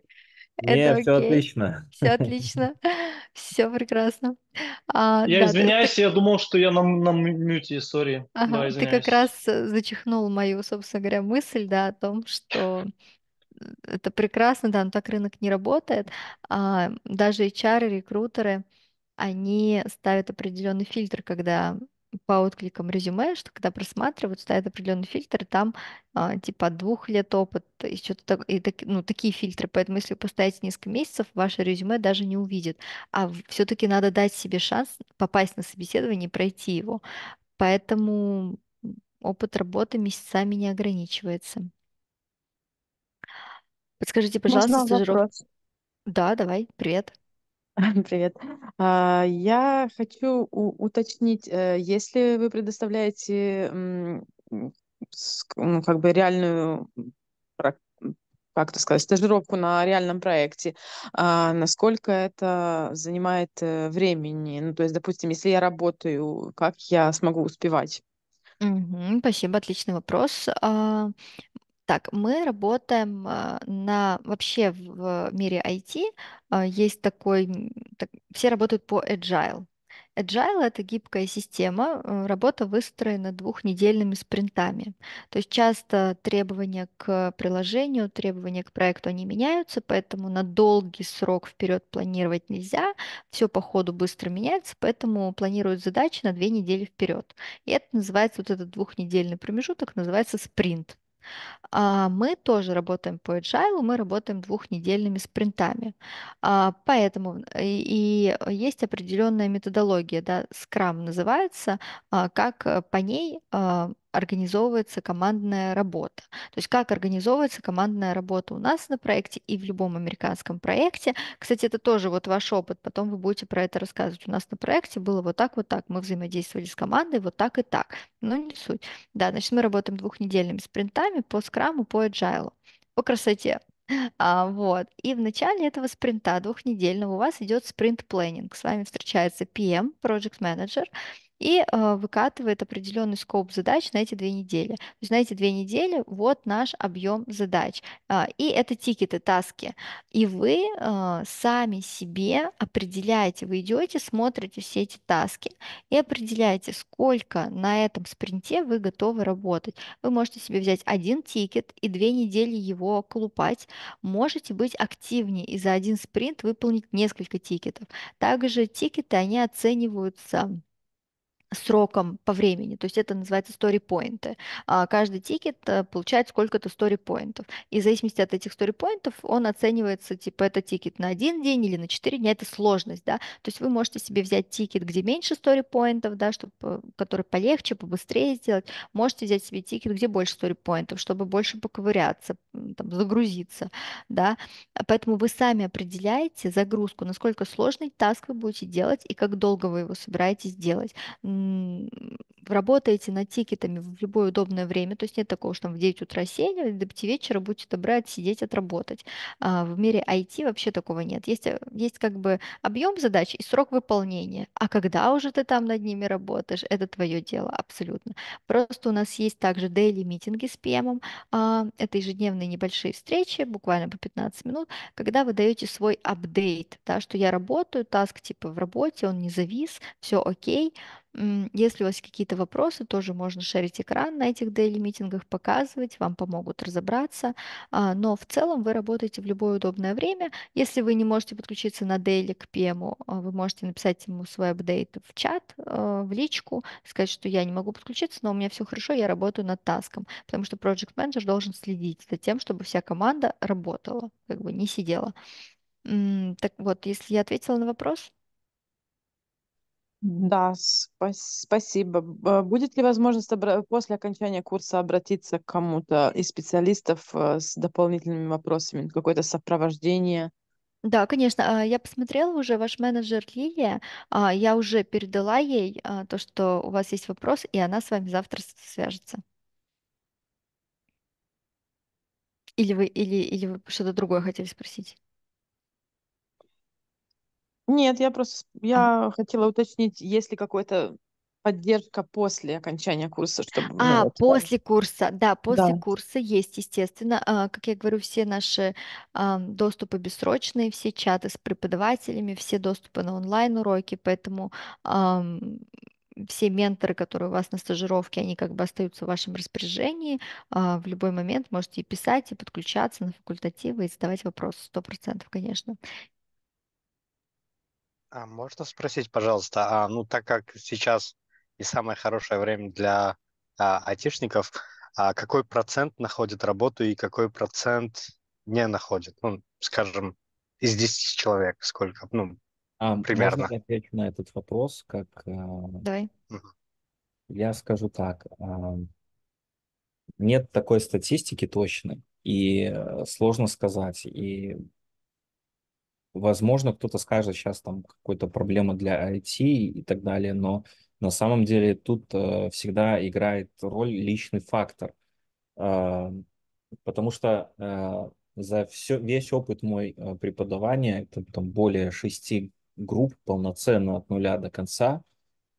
Нет, все отлично. Все отлично. Все прекрасно. А, я да, извиняюсь, ты... я думал, что я на, на мюте, сори. Ага, да, ты как раз э, зачихнул мою, собственно говоря, мысль, да, о том, что э, это прекрасно, да, но так рынок не работает. А, даже HR, рекрутеры, они ставят определенный фильтр, когда по откликам резюме, что когда просматривают, ставят определенный фильтр, там а, типа двух лет опыта и что-то так, и так, ну, такие фильтры. Поэтому если вы поставите несколько месяцев, ваше резюме даже не увидит. А все-таки надо дать себе шанс попасть на собеседование и пройти его. Поэтому опыт работы месяцами не ограничивается. Подскажите, пожалуйста, Можно стажировку. Да, давай, привет. Привет. А, я хочу уточнить, э, если вы предоставляете ну, как бы реальную, как это сказать, стажировку на реальном проекте, а, насколько это занимает э, времени? Ну, то есть, допустим, если я работаю, как я смогу успевать? Мгм. спасибо, отличный вопрос. А, так, мы работаем а, на вообще в мире IT а, есть такой, так- все работают по agile. Agile это гибкая система, э, работа выстроена двухнедельными спринтами. То есть часто требования к приложению, требования к проекту, они меняются, поэтому на долгий срок вперед планировать нельзя, все по ходу быстро меняется, поэтому планируют задачи на две недели вперед. И это называется, вот этот двухнедельный промежуток называется спринт. А, мы тоже работаем по agile, мы работаем двухнедельными спринтами. А, поэтому и есть определенная методология, да, Scrum называется, а, как э, по ней организовывается командная работа. То есть как организовывается командная работа у нас на проекте и в любом американском проекте. Кстати, это тоже вот ваш опыт, потом вы будете про это рассказывать. У нас на проекте было вот так, вот так. Мы взаимодействовали с командой вот так и так. Но ну, не суть. Да, значит, мы работаем двухнедельными спринтами по скраму, по agile, по красоте. А, вот. И в начале этого спринта двухнедельного у вас идет спринт-планинг. С вами встречается PM, Project Manager, и э, выкатывает определенный скоп задач на эти две недели. То есть на эти две недели вот наш объем задач. Э, и это тикеты, таски. И вы э, сами себе определяете, вы идете, смотрите все эти таски и определяете, сколько на этом спринте вы готовы работать. Вы можете себе взять один тикет и две недели его колупать. Можете быть активнее и за один спринт выполнить несколько тикетов. Также тикеты, они оцениваются сроком по времени, то есть это называется story-поинты. А, каждый тикет э, получает сколько-то story-поинтов, и в зависимости от этих story-поинтов он оценивается, типа, это тикет на один день или на четыре дня, это сложность, да, то есть вы можете себе взять тикет, где меньше story-поинтов, да, чтобы, э, который полегче, побыстрее сделать, можете взять себе тикет, где больше story-поинтов, чтобы больше поковыряться, там, загрузиться, да, поэтому вы сами определяете загрузку, насколько сложный таск вы будете делать и как долго вы его собираетесь делать, работаете над тикетами в любое удобное время, то есть нет такого, что там в 9 утра сели, до 5 вечера будете добра сидеть, отработать. А в мире IT вообще такого нет. Есть, э, есть как бы объем задач и срок выполнения. А когда уже ты там над ними работаешь, это твое дело абсолютно. Просто у нас есть также daily митинги с PM. Эм, а, это ежедневные небольшие встречи, буквально по 15 минут, когда вы даете свой апдейт, да, что я работаю, таск типа в работе, он не завис, все окей. Okay если у вас какие-то вопросы, тоже можно шарить экран на этих дейли-митингах, показывать, вам помогут разобраться. А, но в целом вы работаете в любое удобное время. Если вы не можете подключиться на дейли к PM, эм, а, вы можете написать ему свой апдейт в чат, а, в личку, сказать, что я не могу подключиться, но у меня все хорошо, я работаю над таском. Потому что project менеджер должен следить за тем, чтобы вся команда работала, как бы не сидела. Так вот, если я ответила на вопрос, да, спасибо. Будет ли возможность обра- после окончания курса обратиться к кому-то из специалистов э, с дополнительными вопросами, какое-то сопровождение? Да, конечно, а, я посмотрела уже, ваш менеджер Лилия, а, я уже передала ей а, то, что у вас есть вопрос, и она с вами завтра свяжется. Или вы, или, или вы что-то другое хотели спросить? Нет, я просто сп- А. я хотела уточнить, есть ли какая то поддержка после окончания курса, чтобы, ну, А, вот, после курса, да, после да. курса есть, естественно, а, как я говорю, все наши доступы бессрочные, все чаты с преподавателями, все доступы на онлайн-уроки, поэтому все менторы, которые у вас на стажировке, они как бы остаются в вашем распоряжении. А, в любой момент можете и писать, и подключаться на факультативы, и задавать вопросы, сто процентов, конечно. А можно спросить, пожалуйста, а, ну так как сейчас и самое хорошее время для а, айтишников, а какой процент находит работу и какой процент не находит? Ну, скажем, из 10 человек сколько? Ну, а, примерно. Можно я на этот вопрос? Как, а, Давай. Я скажу так. А, нет такой статистики точной, и э, сложно сказать. И Возможно, кто-то скажет сейчас там какая то проблема для IT и так далее, но на самом деле тут э, всегда играет роль личный фактор, э, потому что э, за все, весь опыт мой э, преподавания, это там более шести групп полноценно от нуля до конца,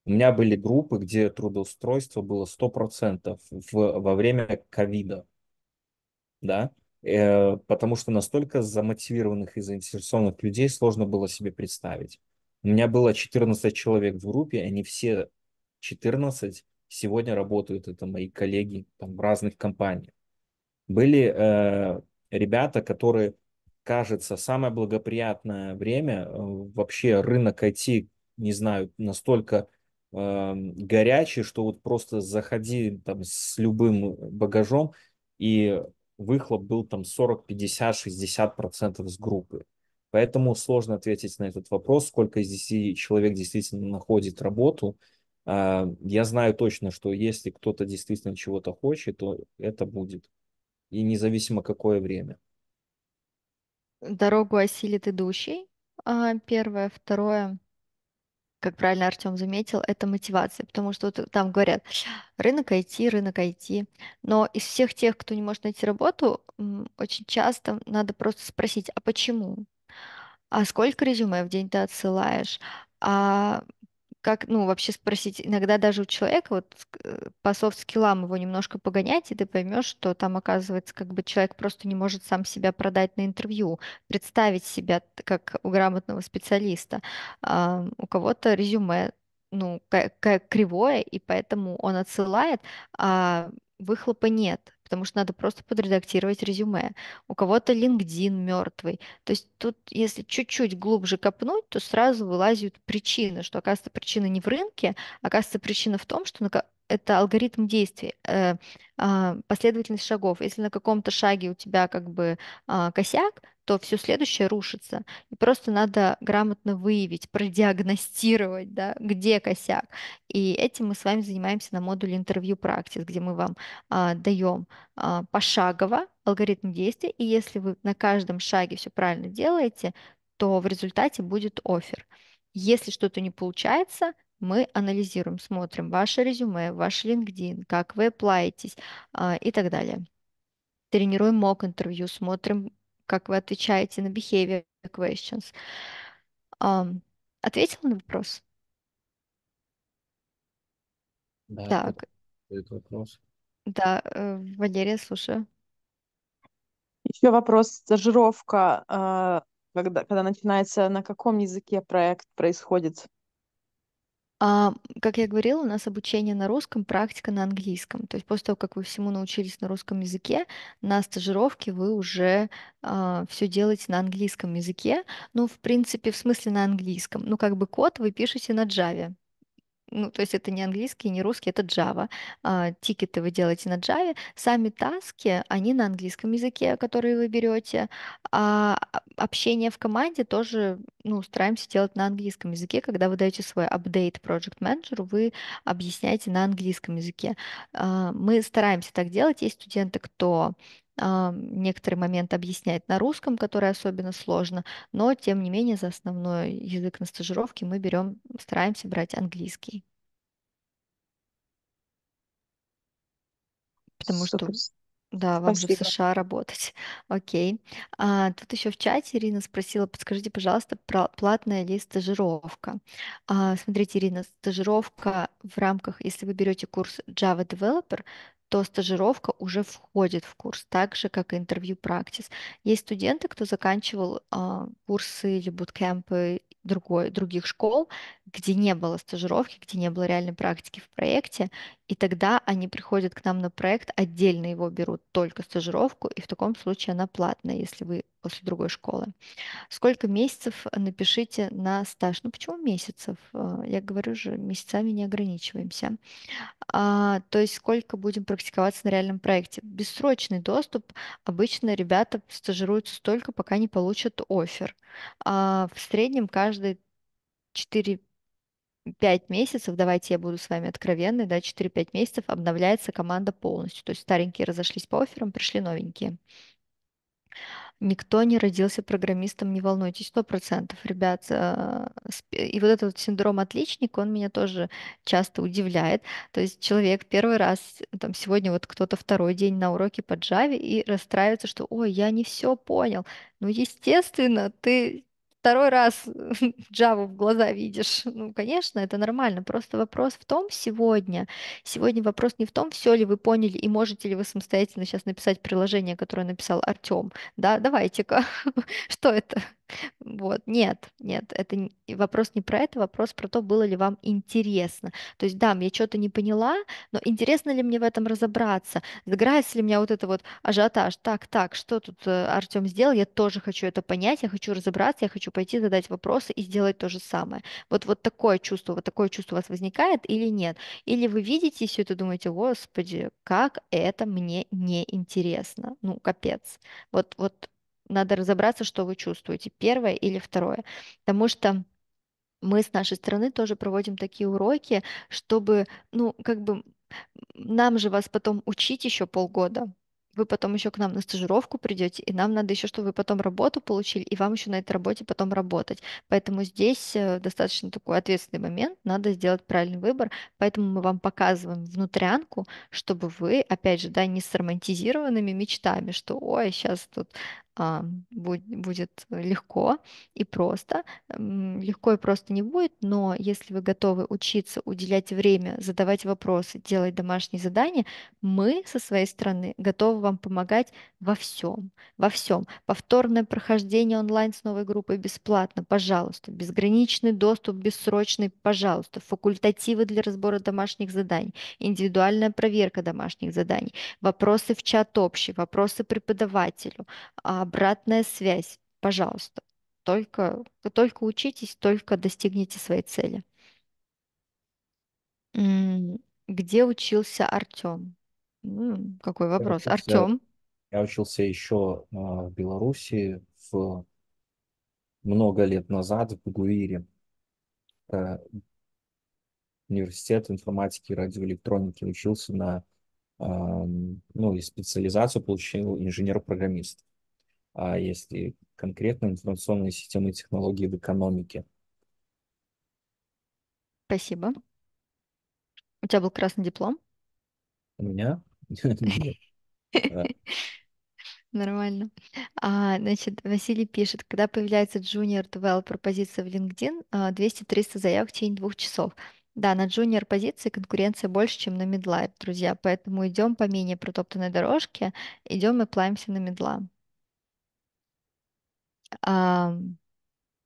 у меня были группы, где трудоустройство было 100% в, во время ковида, да, Э, потому что настолько замотивированных и заинтересованных людей сложно было себе представить. У меня было 14 человек в группе, они все 14 сегодня работают, это мои коллеги там, в разных компаниях. Были э, ребята, которые, кажется, самое благоприятное время, э, вообще рынок IT, не знаю, настолько э, горячий, что вот просто заходи там с любым багажом, и выхлоп был там 40, 50, 60 процентов с группы. Поэтому сложно ответить на этот вопрос, сколько из 10 человек действительно находит работу. А, я знаю точно, что если кто-то действительно чего-то хочет, то это будет. И независимо какое время. Дорогу осилит идущий. А, первое. Второе как правильно Артем заметил, это мотивация, потому что вот там говорят рынок IT, рынок IT, но из всех тех, кто не может найти работу, очень часто надо просто спросить, а почему? А сколько резюме в день ты отсылаешь? А как, ну, вообще спросить, иногда даже у человека, вот э, по софт-скиллам его немножко погонять, и ты поймешь, что там, оказывается, как бы человек просто не может сам себя продать на интервью, представить себя как у грамотного специалиста. А, у кого-то резюме, ну, кривое, и поэтому он отсылает, а выхлопа нет потому что надо просто подредактировать резюме. У кого-то LinkedIn мертвый. То есть тут, если чуть-чуть глубже копнуть, то сразу вылазят причины, что, оказывается, причина не в рынке, а, оказывается, причина в том, что это алгоритм действий, э, а, последовательность шагов. Если на каком-то шаге у тебя как бы а, косяк, то все следующее рушится. И просто надо грамотно выявить, продиагностировать, да, где косяк. И этим мы с вами занимаемся на модуле интервью практис, где мы вам а, даем а, пошагово алгоритм действий. И если вы на каждом шаге все правильно делаете, то в результате будет офер. Если что-то не получается, мы анализируем, смотрим ваше резюме, ваш LinkedIn, как вы плаетесь а, и так далее. Тренируем мок-интервью, смотрим, как вы отвечаете на behavior questions. Ответила на вопрос? Да, так. Это вопрос. Да, э, Валерия, слушаю. Еще вопрос. Стажировка, а, когда, когда начинается, на каком языке проект происходит? А, как я говорила, у нас обучение на русском, практика на английском. То есть после того, как вы всему научились на русском языке, на стажировке вы уже а, все делаете на английском языке. Ну, в принципе, в смысле на английском. Ну, как бы код вы пишете на Java ну, то есть это не английский, не русский, это Java. А, тикеты вы делаете на Java. Сами таски, они на английском языке, которые вы берете. А, а общение в команде тоже ну, стараемся делать на английском языке. Когда вы даете свой апдейт project Manager, вы объясняете на английском языке. А, мы стараемся так делать. Есть студенты, кто а, некоторый момент объяснять на русском, которое особенно сложно, но тем не менее за основной язык на стажировке мы берем, стараемся брать английский. Потому Супер. что да, вам Спасибо. же в США работать. Окей. А, тут еще в чате Ирина спросила, подскажите, пожалуйста, про платная ли стажировка? А, смотрите, Ирина, стажировка в рамках, если вы берете курс Java Developer, то стажировка уже входит в курс, так же, как интервью практис. Есть студенты, кто заканчивал э, курсы или буткемпы другой, других школ, где не было стажировки, где не было реальной практики в проекте, и тогда они приходят к нам на проект, отдельно его берут только стажировку, и в таком случае она платная, если вы после другой школы. Сколько месяцев напишите на стаж? Ну почему месяцев? А, я говорю же, месяцами не ограничиваемся. А, то есть сколько будем практиковаться на реальном проекте? Бессрочный доступ. Обычно ребята стажируются столько, пока не получат офер. А, в среднем каждые 4 5 месяцев, давайте я буду с вами откровенной, да, 4-5 месяцев обновляется команда полностью. То есть старенькие разошлись по офферам, пришли новенькие. Никто не родился программистом, не волнуйтесь, сто процентов, ребят. Э, и вот этот синдром отличник, он меня тоже часто удивляет. То есть человек первый раз, там сегодня вот кто-то второй день на уроке по Java и расстраивается, что, ой, я не все понял. Ну, естественно, ты второй раз Java в глаза видишь. Ну, конечно, это нормально. Просто вопрос в том сегодня. Сегодня вопрос не в том, все ли вы поняли и можете ли вы самостоятельно сейчас написать приложение, которое написал Артем. Да, давайте-ка. Что это? Вот, нет, нет, это вопрос не про это, вопрос про то, было ли вам интересно. То есть, да, я что-то не поняла, но интересно ли мне в этом разобраться? Заграется ли меня вот это вот ажиотаж? Так, так, что тут э, Артем сделал? Я тоже хочу это понять, я хочу разобраться, я хочу пойти задать вопросы и сделать то же самое. Вот, вот такое чувство, вот такое чувство у вас возникает или нет? Или вы видите все это, думаете, господи, как это мне неинтересно? Ну, капец. Вот, вот надо разобраться, что вы чувствуете, первое или второе. Потому что мы с нашей стороны тоже проводим такие уроки, чтобы, ну, как бы нам же вас потом учить еще полгода, вы потом еще к нам на стажировку придете, и нам надо еще, чтобы вы потом работу получили, и вам еще на этой работе потом работать. Поэтому здесь э, достаточно такой ответственный момент, надо сделать правильный выбор, поэтому мы вам показываем внутрянку, чтобы вы, опять же, да, не с романтизированными мечтами, что, ой, сейчас тут а, будь, будет легко и просто. Легко и просто не будет, но если вы готовы учиться, уделять время, задавать вопросы, делать домашние задания, мы со своей стороны готовы готовы вам помогать во всем, во всем. Повторное прохождение онлайн с новой группой бесплатно, пожалуйста. Безграничный доступ, бессрочный, пожалуйста. Факультативы для разбора домашних заданий, индивидуальная проверка домашних заданий, вопросы в чат общий, вопросы преподавателю, а обратная связь, пожалуйста. Только, только учитесь, только достигните своей цели. Где учился Артем? Ну, какой Я вопрос? учился, Артем? я учился еще а, в Беларуси в, много лет назад в Бугуире. Это университет информатики и радиоэлектроники. Учился на, а, ну, и специализацию получил инженер-программист. А если конкретно информационные системы и технологии в экономике. Спасибо. У тебя был красный диплом? У меня Нормально. А, значит, Василий пишет, когда появляется junior developer позиция в LinkedIn, 200-300 а, заявок в течение двух часов. Да, на junior позиции конкуренция больше, чем на медла, друзья, поэтому идем по менее протоптанной дорожке, идем и плаемся на медла. Um,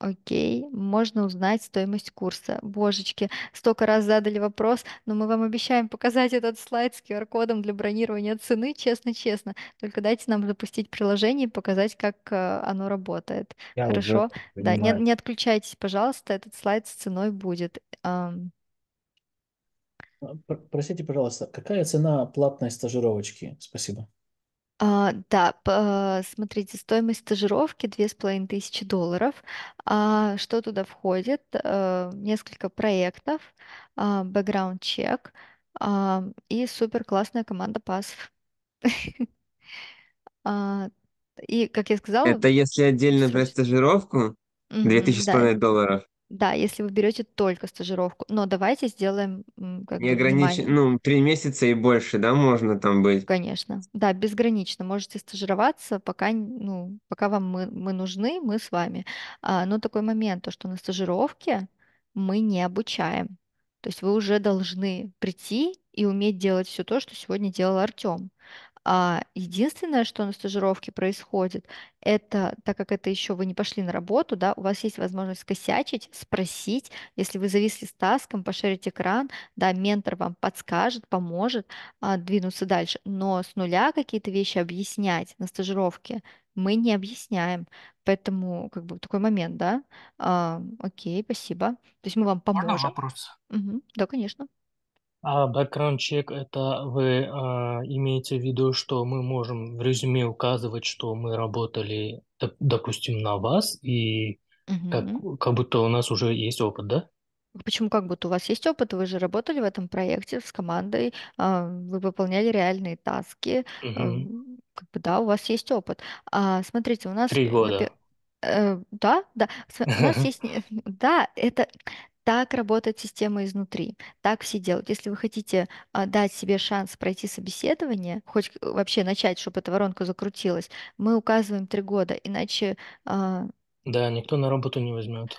Окей, можно узнать стоимость курса. Божечки, столько раз задали вопрос, но мы вам обещаем показать этот слайд с QR-кодом для бронирования цены, честно-честно. Только дайте нам запустить приложение и показать, как э, оно работает. Я уже Хорошо? Да, не, не отключайтесь, пожалуйста, этот слайд с ценой будет. А, простите, пожалуйста, какая цена платной стажировочки? Спасибо. А, да, а, смотрите, стоимость стажировки 2500 долларов. А, что туда входит? несколько проектов, а, бэкграунд-чек и супер классная команда пасов. И, как я сказала, Это если отдельно брать стажировку, Мгм, 2000 с да, долларов. Да, если вы берете только стажировку, но давайте сделаем м, как Не бы ограничено, ну, три месяца и больше, да, можно там быть? Конечно, да, безгранично. Можете стажироваться, пока, ну, пока вам мы, мы нужны, мы с вами. А, но такой момент, то, что на стажировке мы не обучаем. То есть вы уже должны прийти и уметь делать все то, что сегодня делал Артем. А единственное, что на стажировке происходит, это, так как это еще вы не пошли на работу, да, у вас есть возможность косячить, спросить, если вы зависли с таском, пошерить экран, да, ментор вам подскажет, поможет а, двинуться дальше. Но с нуля какие-то вещи объяснять на стажировке мы не объясняем. Поэтому как бы такой момент, да? А, окей, спасибо. То есть мы вам поможем. Можно вопрос? Угу, да, конечно. А бэкграунд-чек- это вы, а, имеете в виду, что мы можем в резюме указывать, что мы работали, допустим, на вас, и как, как будто у нас уже есть опыт, да? Почему как будто у вас есть опыт, вы же работали в этом проекте с командой, а, вы выполняли реальные таски, Мгм. эм, как бы да, у вас есть опыт. А, смотрите, у нас Три года. Э, да, да, у нас есть, не- да, это так работает система изнутри. Так все делают. Если вы хотите а, дать себе шанс пройти собеседование, хоть э, вообще начать, чтобы эта воронка закрутилась, мы указываем три года, иначе... А, да, никто на работу не возьмет.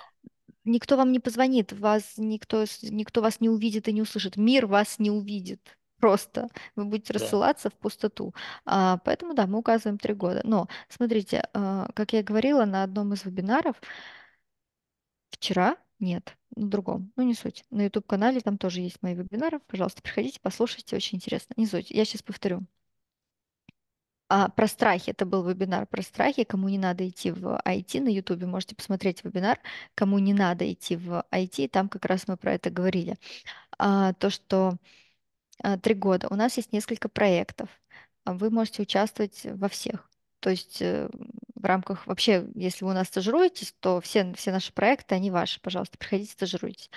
Никто вам не позвонит, вас никто, никто вас не увидит и не услышит. Мир вас не увидит просто. Вы будете рассылаться в пустоту. А, поэтому, да, мы указываем три года. Но, смотрите, а, как я говорила на одном из вебинаров, вчера нет, на другом. Ну, не суть. На YouTube-канале там тоже есть мои вебинары. Пожалуйста, приходите, послушайте, очень интересно. Не суть. Я сейчас повторю. А, про страхи. Это был вебинар про страхи. Кому не надо идти в IT на YouTube, можете посмотреть вебинар. Кому не надо идти в IT, там как раз мы про это говорили. А, то, что а, три года. У нас есть несколько проектов. А вы можете участвовать во всех. То есть э, в рамках вообще, если вы у нас стажируетесь, то все, все наши проекты, они ваши, пожалуйста, приходите, стажируйтесь.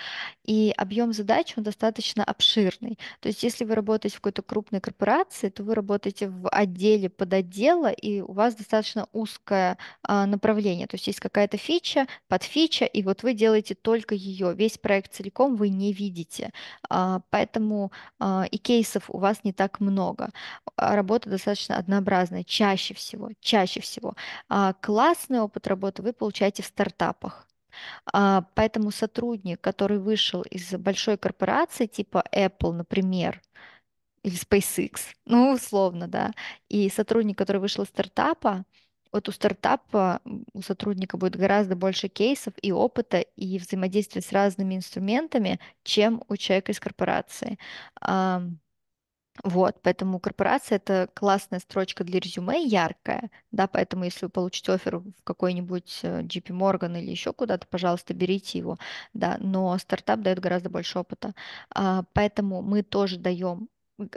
И объем задач, он достаточно обширный. То есть если вы работаете в какой-то крупной корпорации, то вы работаете в отделе под отдела, и у вас достаточно узкое а, направление. То есть есть какая-то фича, под фича, и вот вы делаете только ее. Весь проект целиком вы не видите. А, поэтому а, и кейсов у вас не так много. А, работа достаточно однообразная, чаще всего, чаще всего. А, а, классный опыт работы вы получаете в стартапах. А, поэтому сотрудник, который вышел из большой корпорации типа Apple, например, или SpaceX, ну, условно, да, и сотрудник, который вышел из стартапа, вот у стартапа, у сотрудника будет гораздо больше кейсов и опыта, и взаимодействия с разными инструментами, чем у человека из корпорации. Вот, поэтому корпорация это классная строчка для резюме, яркая, да, поэтому если вы получите офер в какой-нибудь э, JP Morgan или еще куда-то, пожалуйста, берите его, да, но стартап дает гораздо больше опыта, а, поэтому мы тоже даем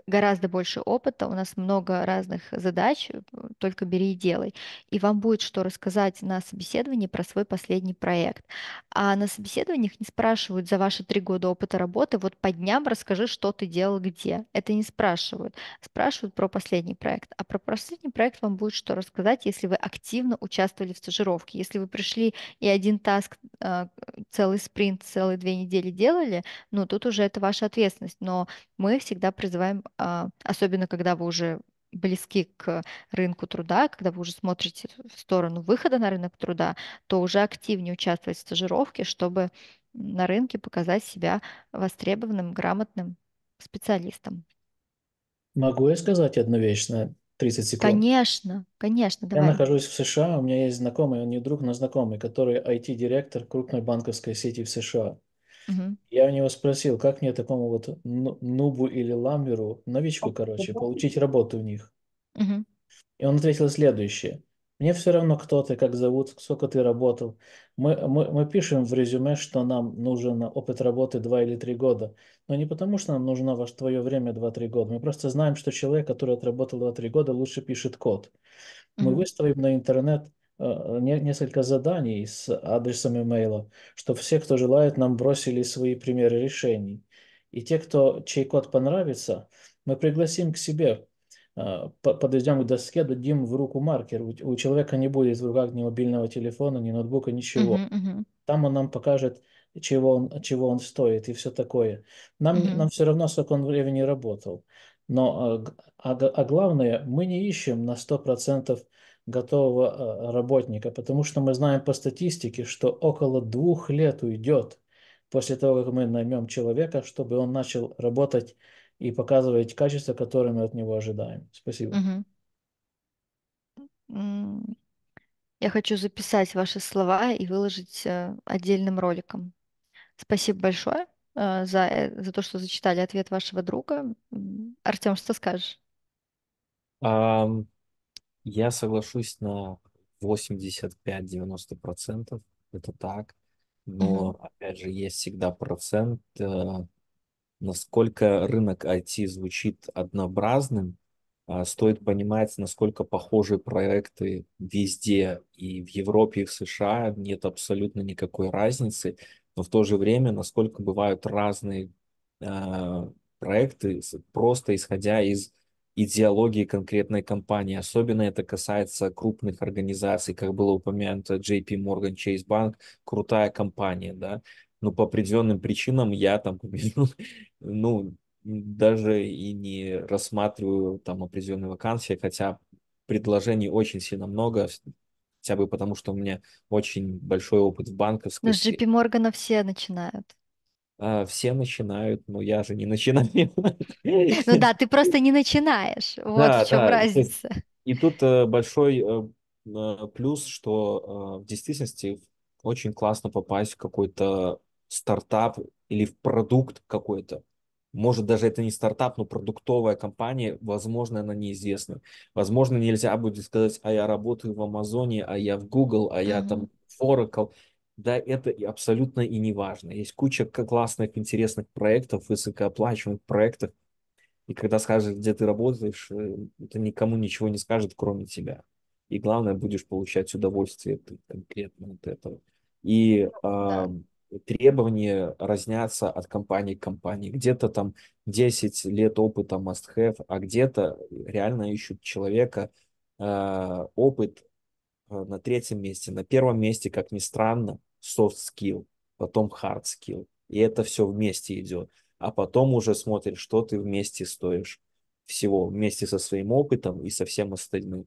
гораздо больше опыта, у нас много разных задач, э, только бери и делай. И вам будет что рассказать на собеседовании про свой последний проект. А на собеседованиях не спрашивают за ваши три года опыта работы, вот по дням расскажи, что ты делал где. Это не спрашивают. Спрашивают про последний проект. А про последний проект вам будет что рассказать, если вы активно участвовали в стажировке. Если вы пришли и один таск, э, целый спринт, целые две недели делали, ну тут уже это ваша ответственность. Но мы всегда призываем, а, особенно когда вы уже близки к рынку труда, когда вы уже смотрите в сторону выхода на рынок труда, то уже активнее участвовать в стажировке, чтобы на рынке показать себя востребованным, грамотным специалистом. Могу я сказать одну вещь на 30 секунд? Конечно, конечно, давай. Я нахожусь в США, у меня есть знакомый, он не друг, но знакомый, который IT-директор крупной банковской сети в США. Я у него спросил, как мне такому вот нубу или ламберу, новичку, короче, получить работу в них. И он ответил следующее. Мне все равно, кто ты, как зовут, сколько ты работал. Мы, мы, мы пишем в резюме, что нам нужен опыт работы 2 или 3 года. Но не потому, что нам нужно ваше твое время 2-3 года. Мы просто знаем, что человек, который отработал 2-3 года, лучше пишет код. Мы mm-hmm. выставим на интернет Э, несколько заданий с адресом имейла, что все, кто желает, нам бросили свои примеры решений. И те, кто, чей код понравится, мы пригласим к себе, э, подойдем к доске, дадим в руку маркер. У человека не будет в руках ни мобильного телефона, ни ноутбука, ничего. Uh-huh, uh-huh. Там он нам покажет, чего он, чего он стоит и все такое. Нам, uh-huh. нам все равно, сколько он времени работал. Но, э, а, а, а главное, мы не ищем на 100% готового э, работника, потому что мы знаем по статистике, что около двух лет уйдет после того, как мы наймем человека, чтобы он начал работать и показывать качества, которые мы от него ожидаем. Спасибо. Угу. Я хочу записать ваши слова и выложить э, отдельным роликом. Спасибо большое э, за, за то, что зачитали ответ вашего друга. Артем, что скажешь? Um... Я соглашусь на 85-90%, это так. Но, Мгм. опять же, есть всегда процент, э, насколько рынок IT звучит однообразным, а, стоит понимать, насколько похожи проекты везде и в Европе, и в США, нет абсолютно никакой разницы, но в то же время, насколько бывают разные а, проекты, просто исходя из идеологии конкретной компании. Особенно это касается крупных организаций, как было упомянуто JP Morgan Chase Bank, крутая компания, да. Но ну, по определенным причинам я там, ну, ну, даже и не рассматриваю там определенные вакансии, хотя предложений очень сильно много, хотя бы потому, что у меня очень большой опыт в банковской. Ну, с JP Morgan все начинают. А, все начинают, но ну, я же не начинаю. Ну да, ты просто не начинаешь. Вот да, в чем да. разница. И тут э, большой э, э, плюс, что в действительности очень классно попасть в какой-то стартап или в продукт какой-то. Может, даже это не стартап, но продуктовая компания, возможно, она неизвестна. Возможно, нельзя будет сказать, а я работаю в Амазоне, а я в Google, а я mm-hmm. там в Oracle да, это и абсолютно и не важно. Есть куча классных, интересных проектов, высокооплачиваемых проектов, и когда скажешь где ты работаешь, э, это никому ничего не скажет, кроме тебя. И главное, будешь получать удовольствие ты конкретно от этого. И э, требования разнятся от компании к компании. Где-то там 10 лет опыта must-have, а где-то реально ищут человека э, опыт э, на третьем месте. На первом месте, как ни странно, soft skill, потом hard skill. И это все вместе идет. А потом уже смотришь, что ты вместе стоишь всего, вместе со своим опытом и со всем остальным.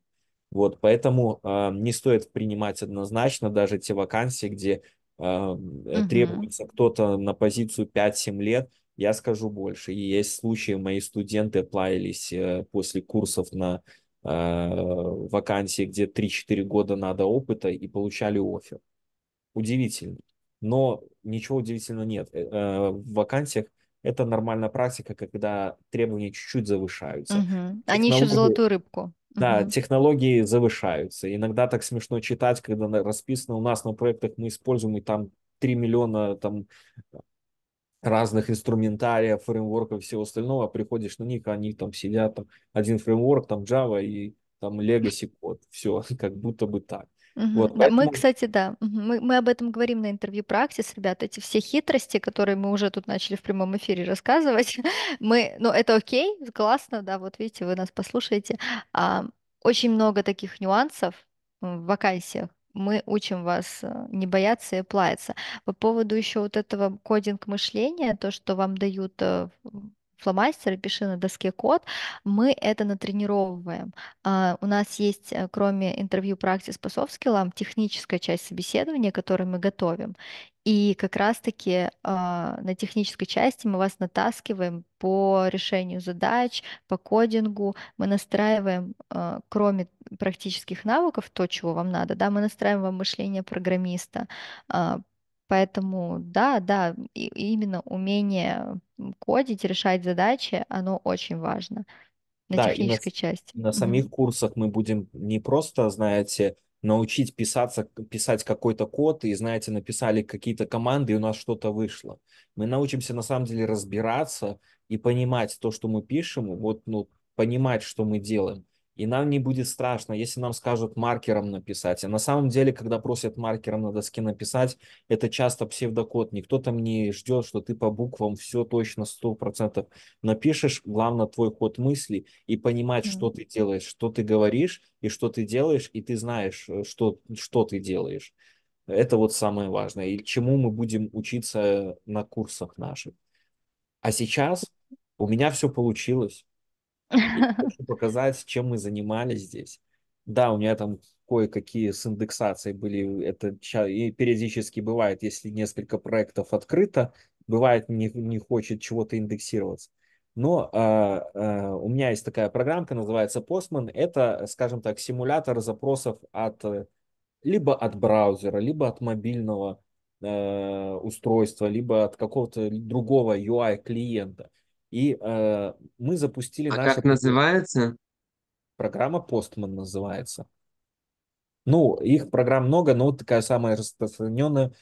Вот, поэтому э, не стоит принимать однозначно даже те вакансии, где а, э, угу. требуется кто-то на позицию 5-7 лет. Я скажу больше. И есть случаи, мои студенты плавились э, после курсов на э, вакансии, где 3-4 года надо опыта и получали офер удивительно. Но ничего удивительного нет. Э, э, в вакансиях это нормальная практика, когда требования чуть-чуть завышаются. Угу. Технологии... Они ищут золотую рыбку. Да, угу. технологии завышаются. Иногда так смешно читать, когда расписано у нас на проектах мы используем и там 3 миллиона там разных инструментариев, фреймворков и всего остального, а приходишь на них, они там сидят, там один фреймворк, там Java и там Legacy код, все, как будто бы так. Угу. Вот, поэтому... Мы, кстати, да, мы, мы об этом говорим на интервью практис, ребята, эти все хитрости, которые мы уже тут начали в прямом эфире рассказывать, мы, ну, это окей, классно, да, вот видите, вы нас послушаете. А, очень много таких нюансов в вакансиях, мы учим вас э, не бояться и плаяться. По поводу еще вот этого кодинг мышления, то, что вам дают э, фломастер и пиши на доске код, мы это натренировываем. А, у нас есть, э, кроме интервью практис по софт-скиллам, техническая часть собеседования, которую мы готовим. И как раз-таки а, на технической части мы вас натаскиваем по решению задач, по кодингу. Мы настраиваем, а, кроме практических навыков, то, чего вам надо, да, мы настраиваем вам мышление программиста, а, Поэтому да, да, и- именно умение кодить, решать задачи, оно очень важно на Да, и на, технической части. на самих Мгм. курсах мы будем не просто, знаете, научить писаться, писать какой-то код, и, знаете, написали какие-то команды, и у нас что-то вышло. Мы научимся на самом деле разбираться и понимать то, что мы пишем, вот, ну, понимать, что мы делаем и нам не будет страшно, если нам скажут маркером написать. А на самом деле, когда просят маркером на доске написать, это часто псевдокод. Никто там не ждет, что ты по буквам все точно сто процентов напишешь. Главное, твой ход мысли и понимать, mm-hmm. что ты делаешь, что ты говоришь и что ты делаешь, и ты знаешь, э, что, что ты делаешь. Это вот самое важное. И чему мы будем учиться э, на курсах наших. А сейчас у меня все получилось показать, чем мы занимались здесь. Да, у меня там кое-какие с индексацией были, это и периодически бывает, если несколько проектов открыто, бывает не, не хочет чего-то индексироваться. Но э, э, у меня есть такая программка, называется Postman. Это, скажем так, симулятор запросов от э, либо от браузера, либо от мобильного э, устройства, либо от какого-то другого UI клиента. И э, мы запустили... А нашу... как называется? Программа Postman называется. Ну, их программ много, но вот такая самая распространенная.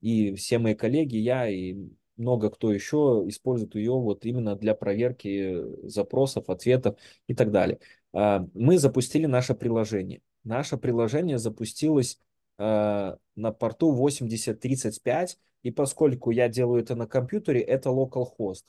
И все мои коллеги, я и много кто еще использует ее вот именно для проверки запросов, ответов и так далее. Э, мы запустили наше приложение. Наше приложение запустилось э, на порту 8035, и поскольку я делаю это на компьютере, это localhost.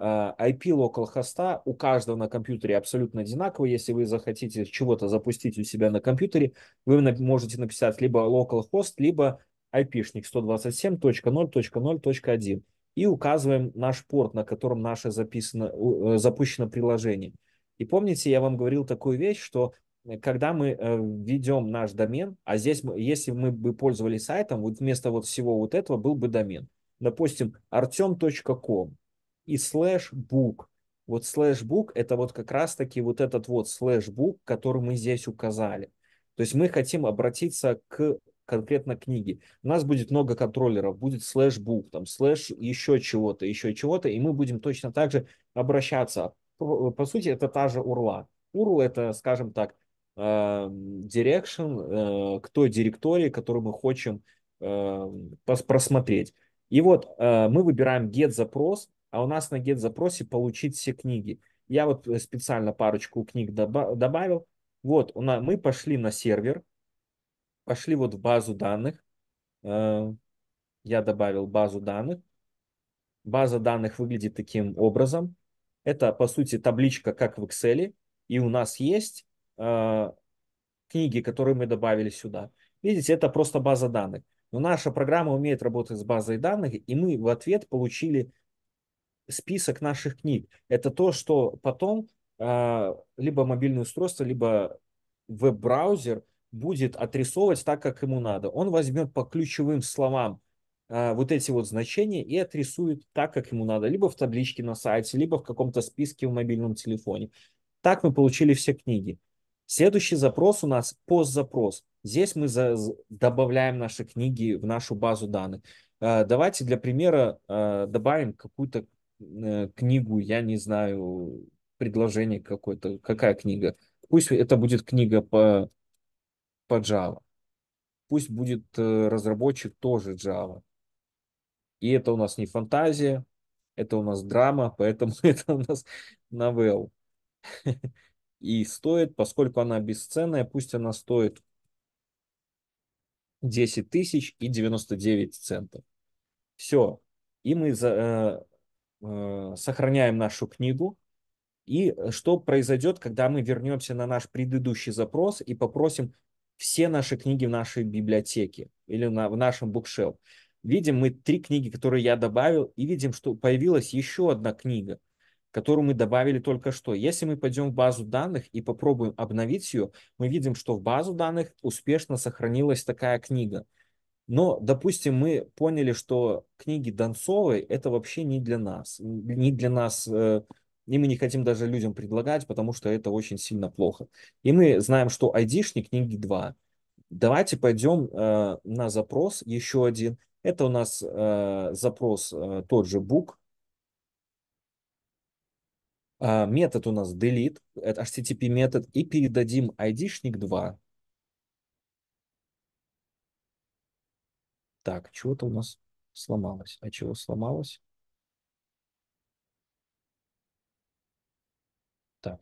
IP а, local хоста у каждого на компьютере абсолютно одинаково. Если вы захотите чего-то запустить у себя на компьютере, вы можете написать либо localhost, либо IP-шник 127.0.0.1 и указываем наш порт, на котором наше записано, э, запущено приложение. И помните, я вам говорил такую вещь, что э, когда мы э, введем наш домен, а здесь, мы, если мы бы пользовались сайтом, вот вместо вот всего вот этого был бы домен. Допустим, artem.com, и слэш бук, Вот слэш бук это вот как раз-таки вот этот вот слэш бук, который мы здесь указали. То есть мы хотим обратиться к конкретно книге. У нас будет много контроллеров, будет слэш бук, там слэш еще чего-то, еще чего-то, и мы будем точно так же обращаться. По сути, это та же урла. URL – это, скажем так, эм, direction э, к той директории, которую мы хотим эм, просмотреть. И вот э, мы выбираем get запрос, а у нас на get-запросе получить все книги. Я вот э, специально парочку книг добавил. Вот, у нас, мы пошли на сервер, пошли вот в базу данных. Э, я добавил базу данных. База данных выглядит таким образом. Это, по сути, табличка, как в Excel. И у нас есть э, книги, которые мы добавили сюда. Видите, это просто база данных. Но наша программа умеет работать с базой данных, и мы в ответ получили список наших книг. Это то, что потом э, либо мобильное устройство, либо веб-браузер будет отрисовывать так, как ему надо. Он возьмет по ключевым словам э, вот эти вот значения и отрисует так, как ему надо, либо в табличке на сайте, либо в каком-то списке в мобильном телефоне. Так мы получили все книги. Следующий запрос у нас пост-запрос. Здесь мы за, добавляем наши книги в нашу базу данных. А, давайте для примера добавим какую-то Э, книгу, я не знаю, предложение какое-то, какая книга. Пусть это будет книга по, по Java. Пусть будет э, разработчик тоже Java. И это у нас не фантазия, это у нас драма, поэтому это у нас новелл. И стоит, поскольку она бесценная, пусть она стоит 10 тысяч и 99 центов. Все. И мы за, э, Э, сохраняем нашу книгу. И э, что произойдет, когда мы вернемся на наш предыдущий запрос и попросим все наши книги в нашей библиотеке или на, в нашем букшел. Видим мы три книги, которые я добавил, и видим, что появилась еще одна книга, которую мы добавили только что. Если мы пойдем в базу данных и попробуем обновить ее, мы видим, что в базу данных успешно сохранилась такая книга – но, допустим, мы поняли, что книги Донцовой это вообще не для нас. Не для нас, э, и мы не хотим даже людям предлагать, потому что это очень сильно плохо. И мы знаем, что айдишник книги 2. Давайте пойдем э, на запрос еще один. Это у нас э, запрос э, тот же Book. Э, метод у нас delete, это HTTP метод, и передадим айдишник 2. Так, чего-то у нас сломалось. А чего сломалось? Так.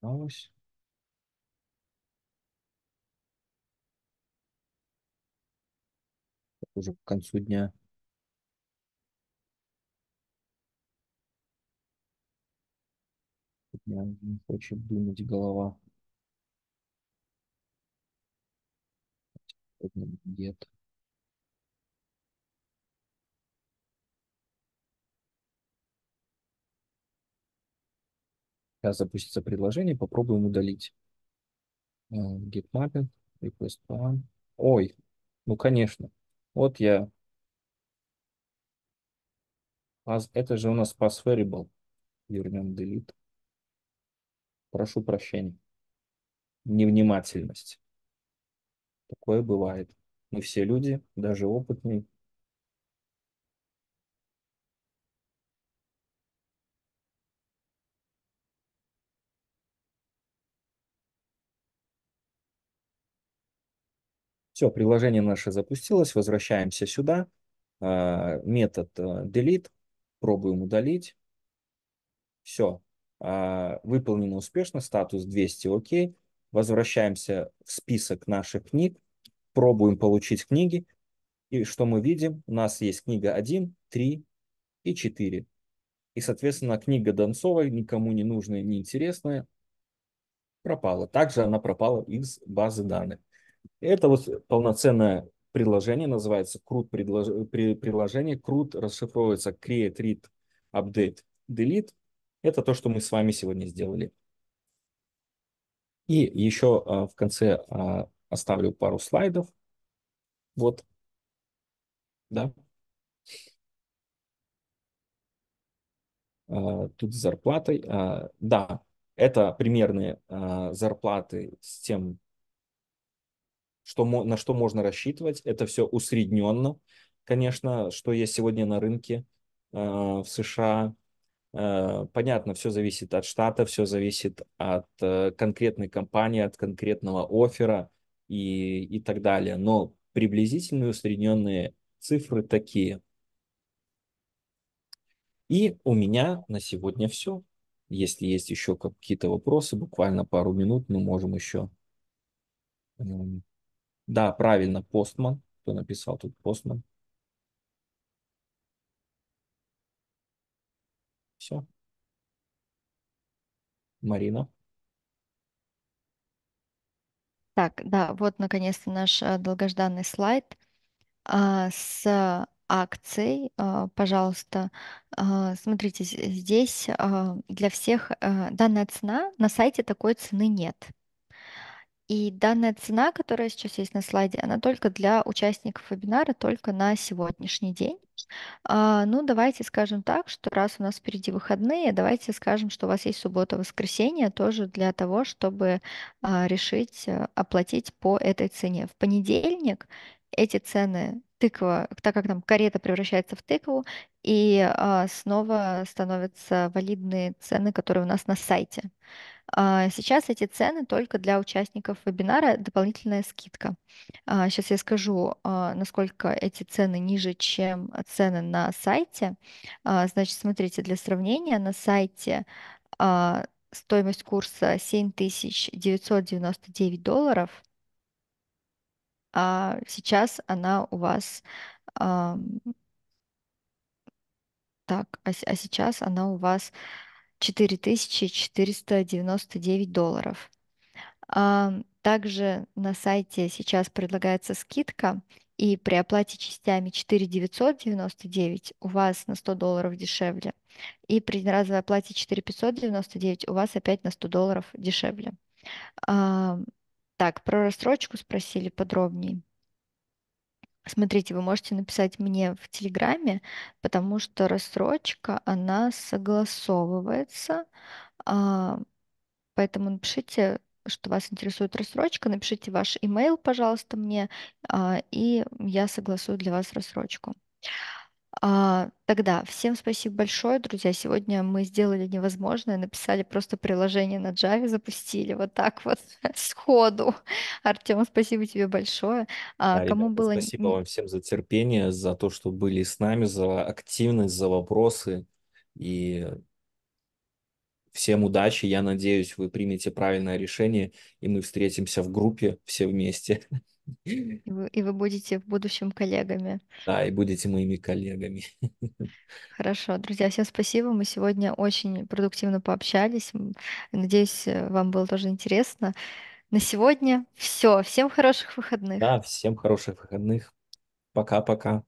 Сломалось. Уже к концу дня. Я не хочет думать голова. get Сейчас запустится предложение, попробуем удалить. Э, Git mapping, request plan. Ой, ну конечно. Вот я. А это же у нас pass variable. Вернем delete. Прошу прощения. Невнимательность. Такое бывает. Мы все люди, даже опытные. Все, приложение наше запустилось. Возвращаемся сюда. А, метод а, delete. Пробуем удалить. Все. А, выполнено успешно. Статус 200 ОК возвращаемся в список наших книг, пробуем получить книги, и что мы видим? У нас есть книга 1, 3 и 4. И, соответственно, книга Донцовой, никому не нужная, не интересная, пропала. Также она пропала из базы данных. Это вот полноценное приложение, называется крут приложение. крут расшифровывается Create, Read, Update, Delete. Это то, что мы с вами сегодня сделали. И еще а, в конце а, оставлю пару слайдов. Вот. Да. А, тут с зарплатой. Да, это примерные зарплаты с тем, что, на что можно рассчитывать. Это все усредненно, конечно, что есть сегодня на рынке в США. Э, понятно, все зависит от штата, все зависит от э, конкретной компании, от конкретного оффера и, и так далее. Но приблизительные усредненные цифры такие. И у меня на сегодня все. Если есть еще какие-то вопросы, буквально пару минут мы можем еще. Да, правильно, постман. Кто написал тут постман? Все. Марина. Так, да, вот наконец-то наш э, долгожданный слайд а, с акцией. А, Пожалуйста, а, смотрите, здесь а, для всех а, данная цена, на сайте такой цены нет. И данная цена, которая сейчас есть на слайде, она только для участников вебинара, только на сегодняшний день. А, ну, давайте скажем так, что раз у нас впереди выходные, давайте скажем, что у вас есть суббота-воскресенье тоже для того, чтобы а, решить э, оплатить по этой цене. В понедельник эти цены тыква, так как там карета превращается в тыкву, и а, снова становятся валидные цены, которые у нас на сайте. А, сейчас эти цены только для участников вебинара, дополнительная скидка. Сейчас а, я скажу, а, насколько эти цены ниже, чем цены на сайте. Значит, смотрите, для сравнения, на сайте стоимость курса 7999 долларов, а сейчас она у вас... Так, а сейчас она у вас 4499 долларов. Также на сайте сейчас предлагается скидка, и при оплате частями 4999 у вас на 100 долларов дешевле, и при разовой оплате 4599 у вас опять на 100 долларов дешевле. Так, про рассрочку спросили подробнее. Смотрите, вы можете написать мне в Телеграме, потому что рассрочка, она согласовывается. А, поэтому напишите, что вас интересует рассрочка, напишите ваш имейл, пожалуйста, мне, а, и я согласую для вас рассрочку. А, тогда всем спасибо большое, друзья. Сегодня мы сделали невозможное, написали просто приложение на Java, запустили вот так вот сходу. Артем, спасибо тебе большое. А, да, кому ребята, было спасибо вам всем за терпение, за то, что были с нами, за активность, за вопросы и Всем удачи, я надеюсь, вы примете правильное решение, и мы встретимся в группе все вместе. И вы, и вы будете в будущем коллегами. Да, и будете моими коллегами. Хорошо, друзья, всем спасибо. Мы сегодня очень продуктивно пообщались. Надеюсь, э, вам было тоже интересно. На сегодня все. Всем хороших выходных. Да, всем хороших выходных. Пока-пока.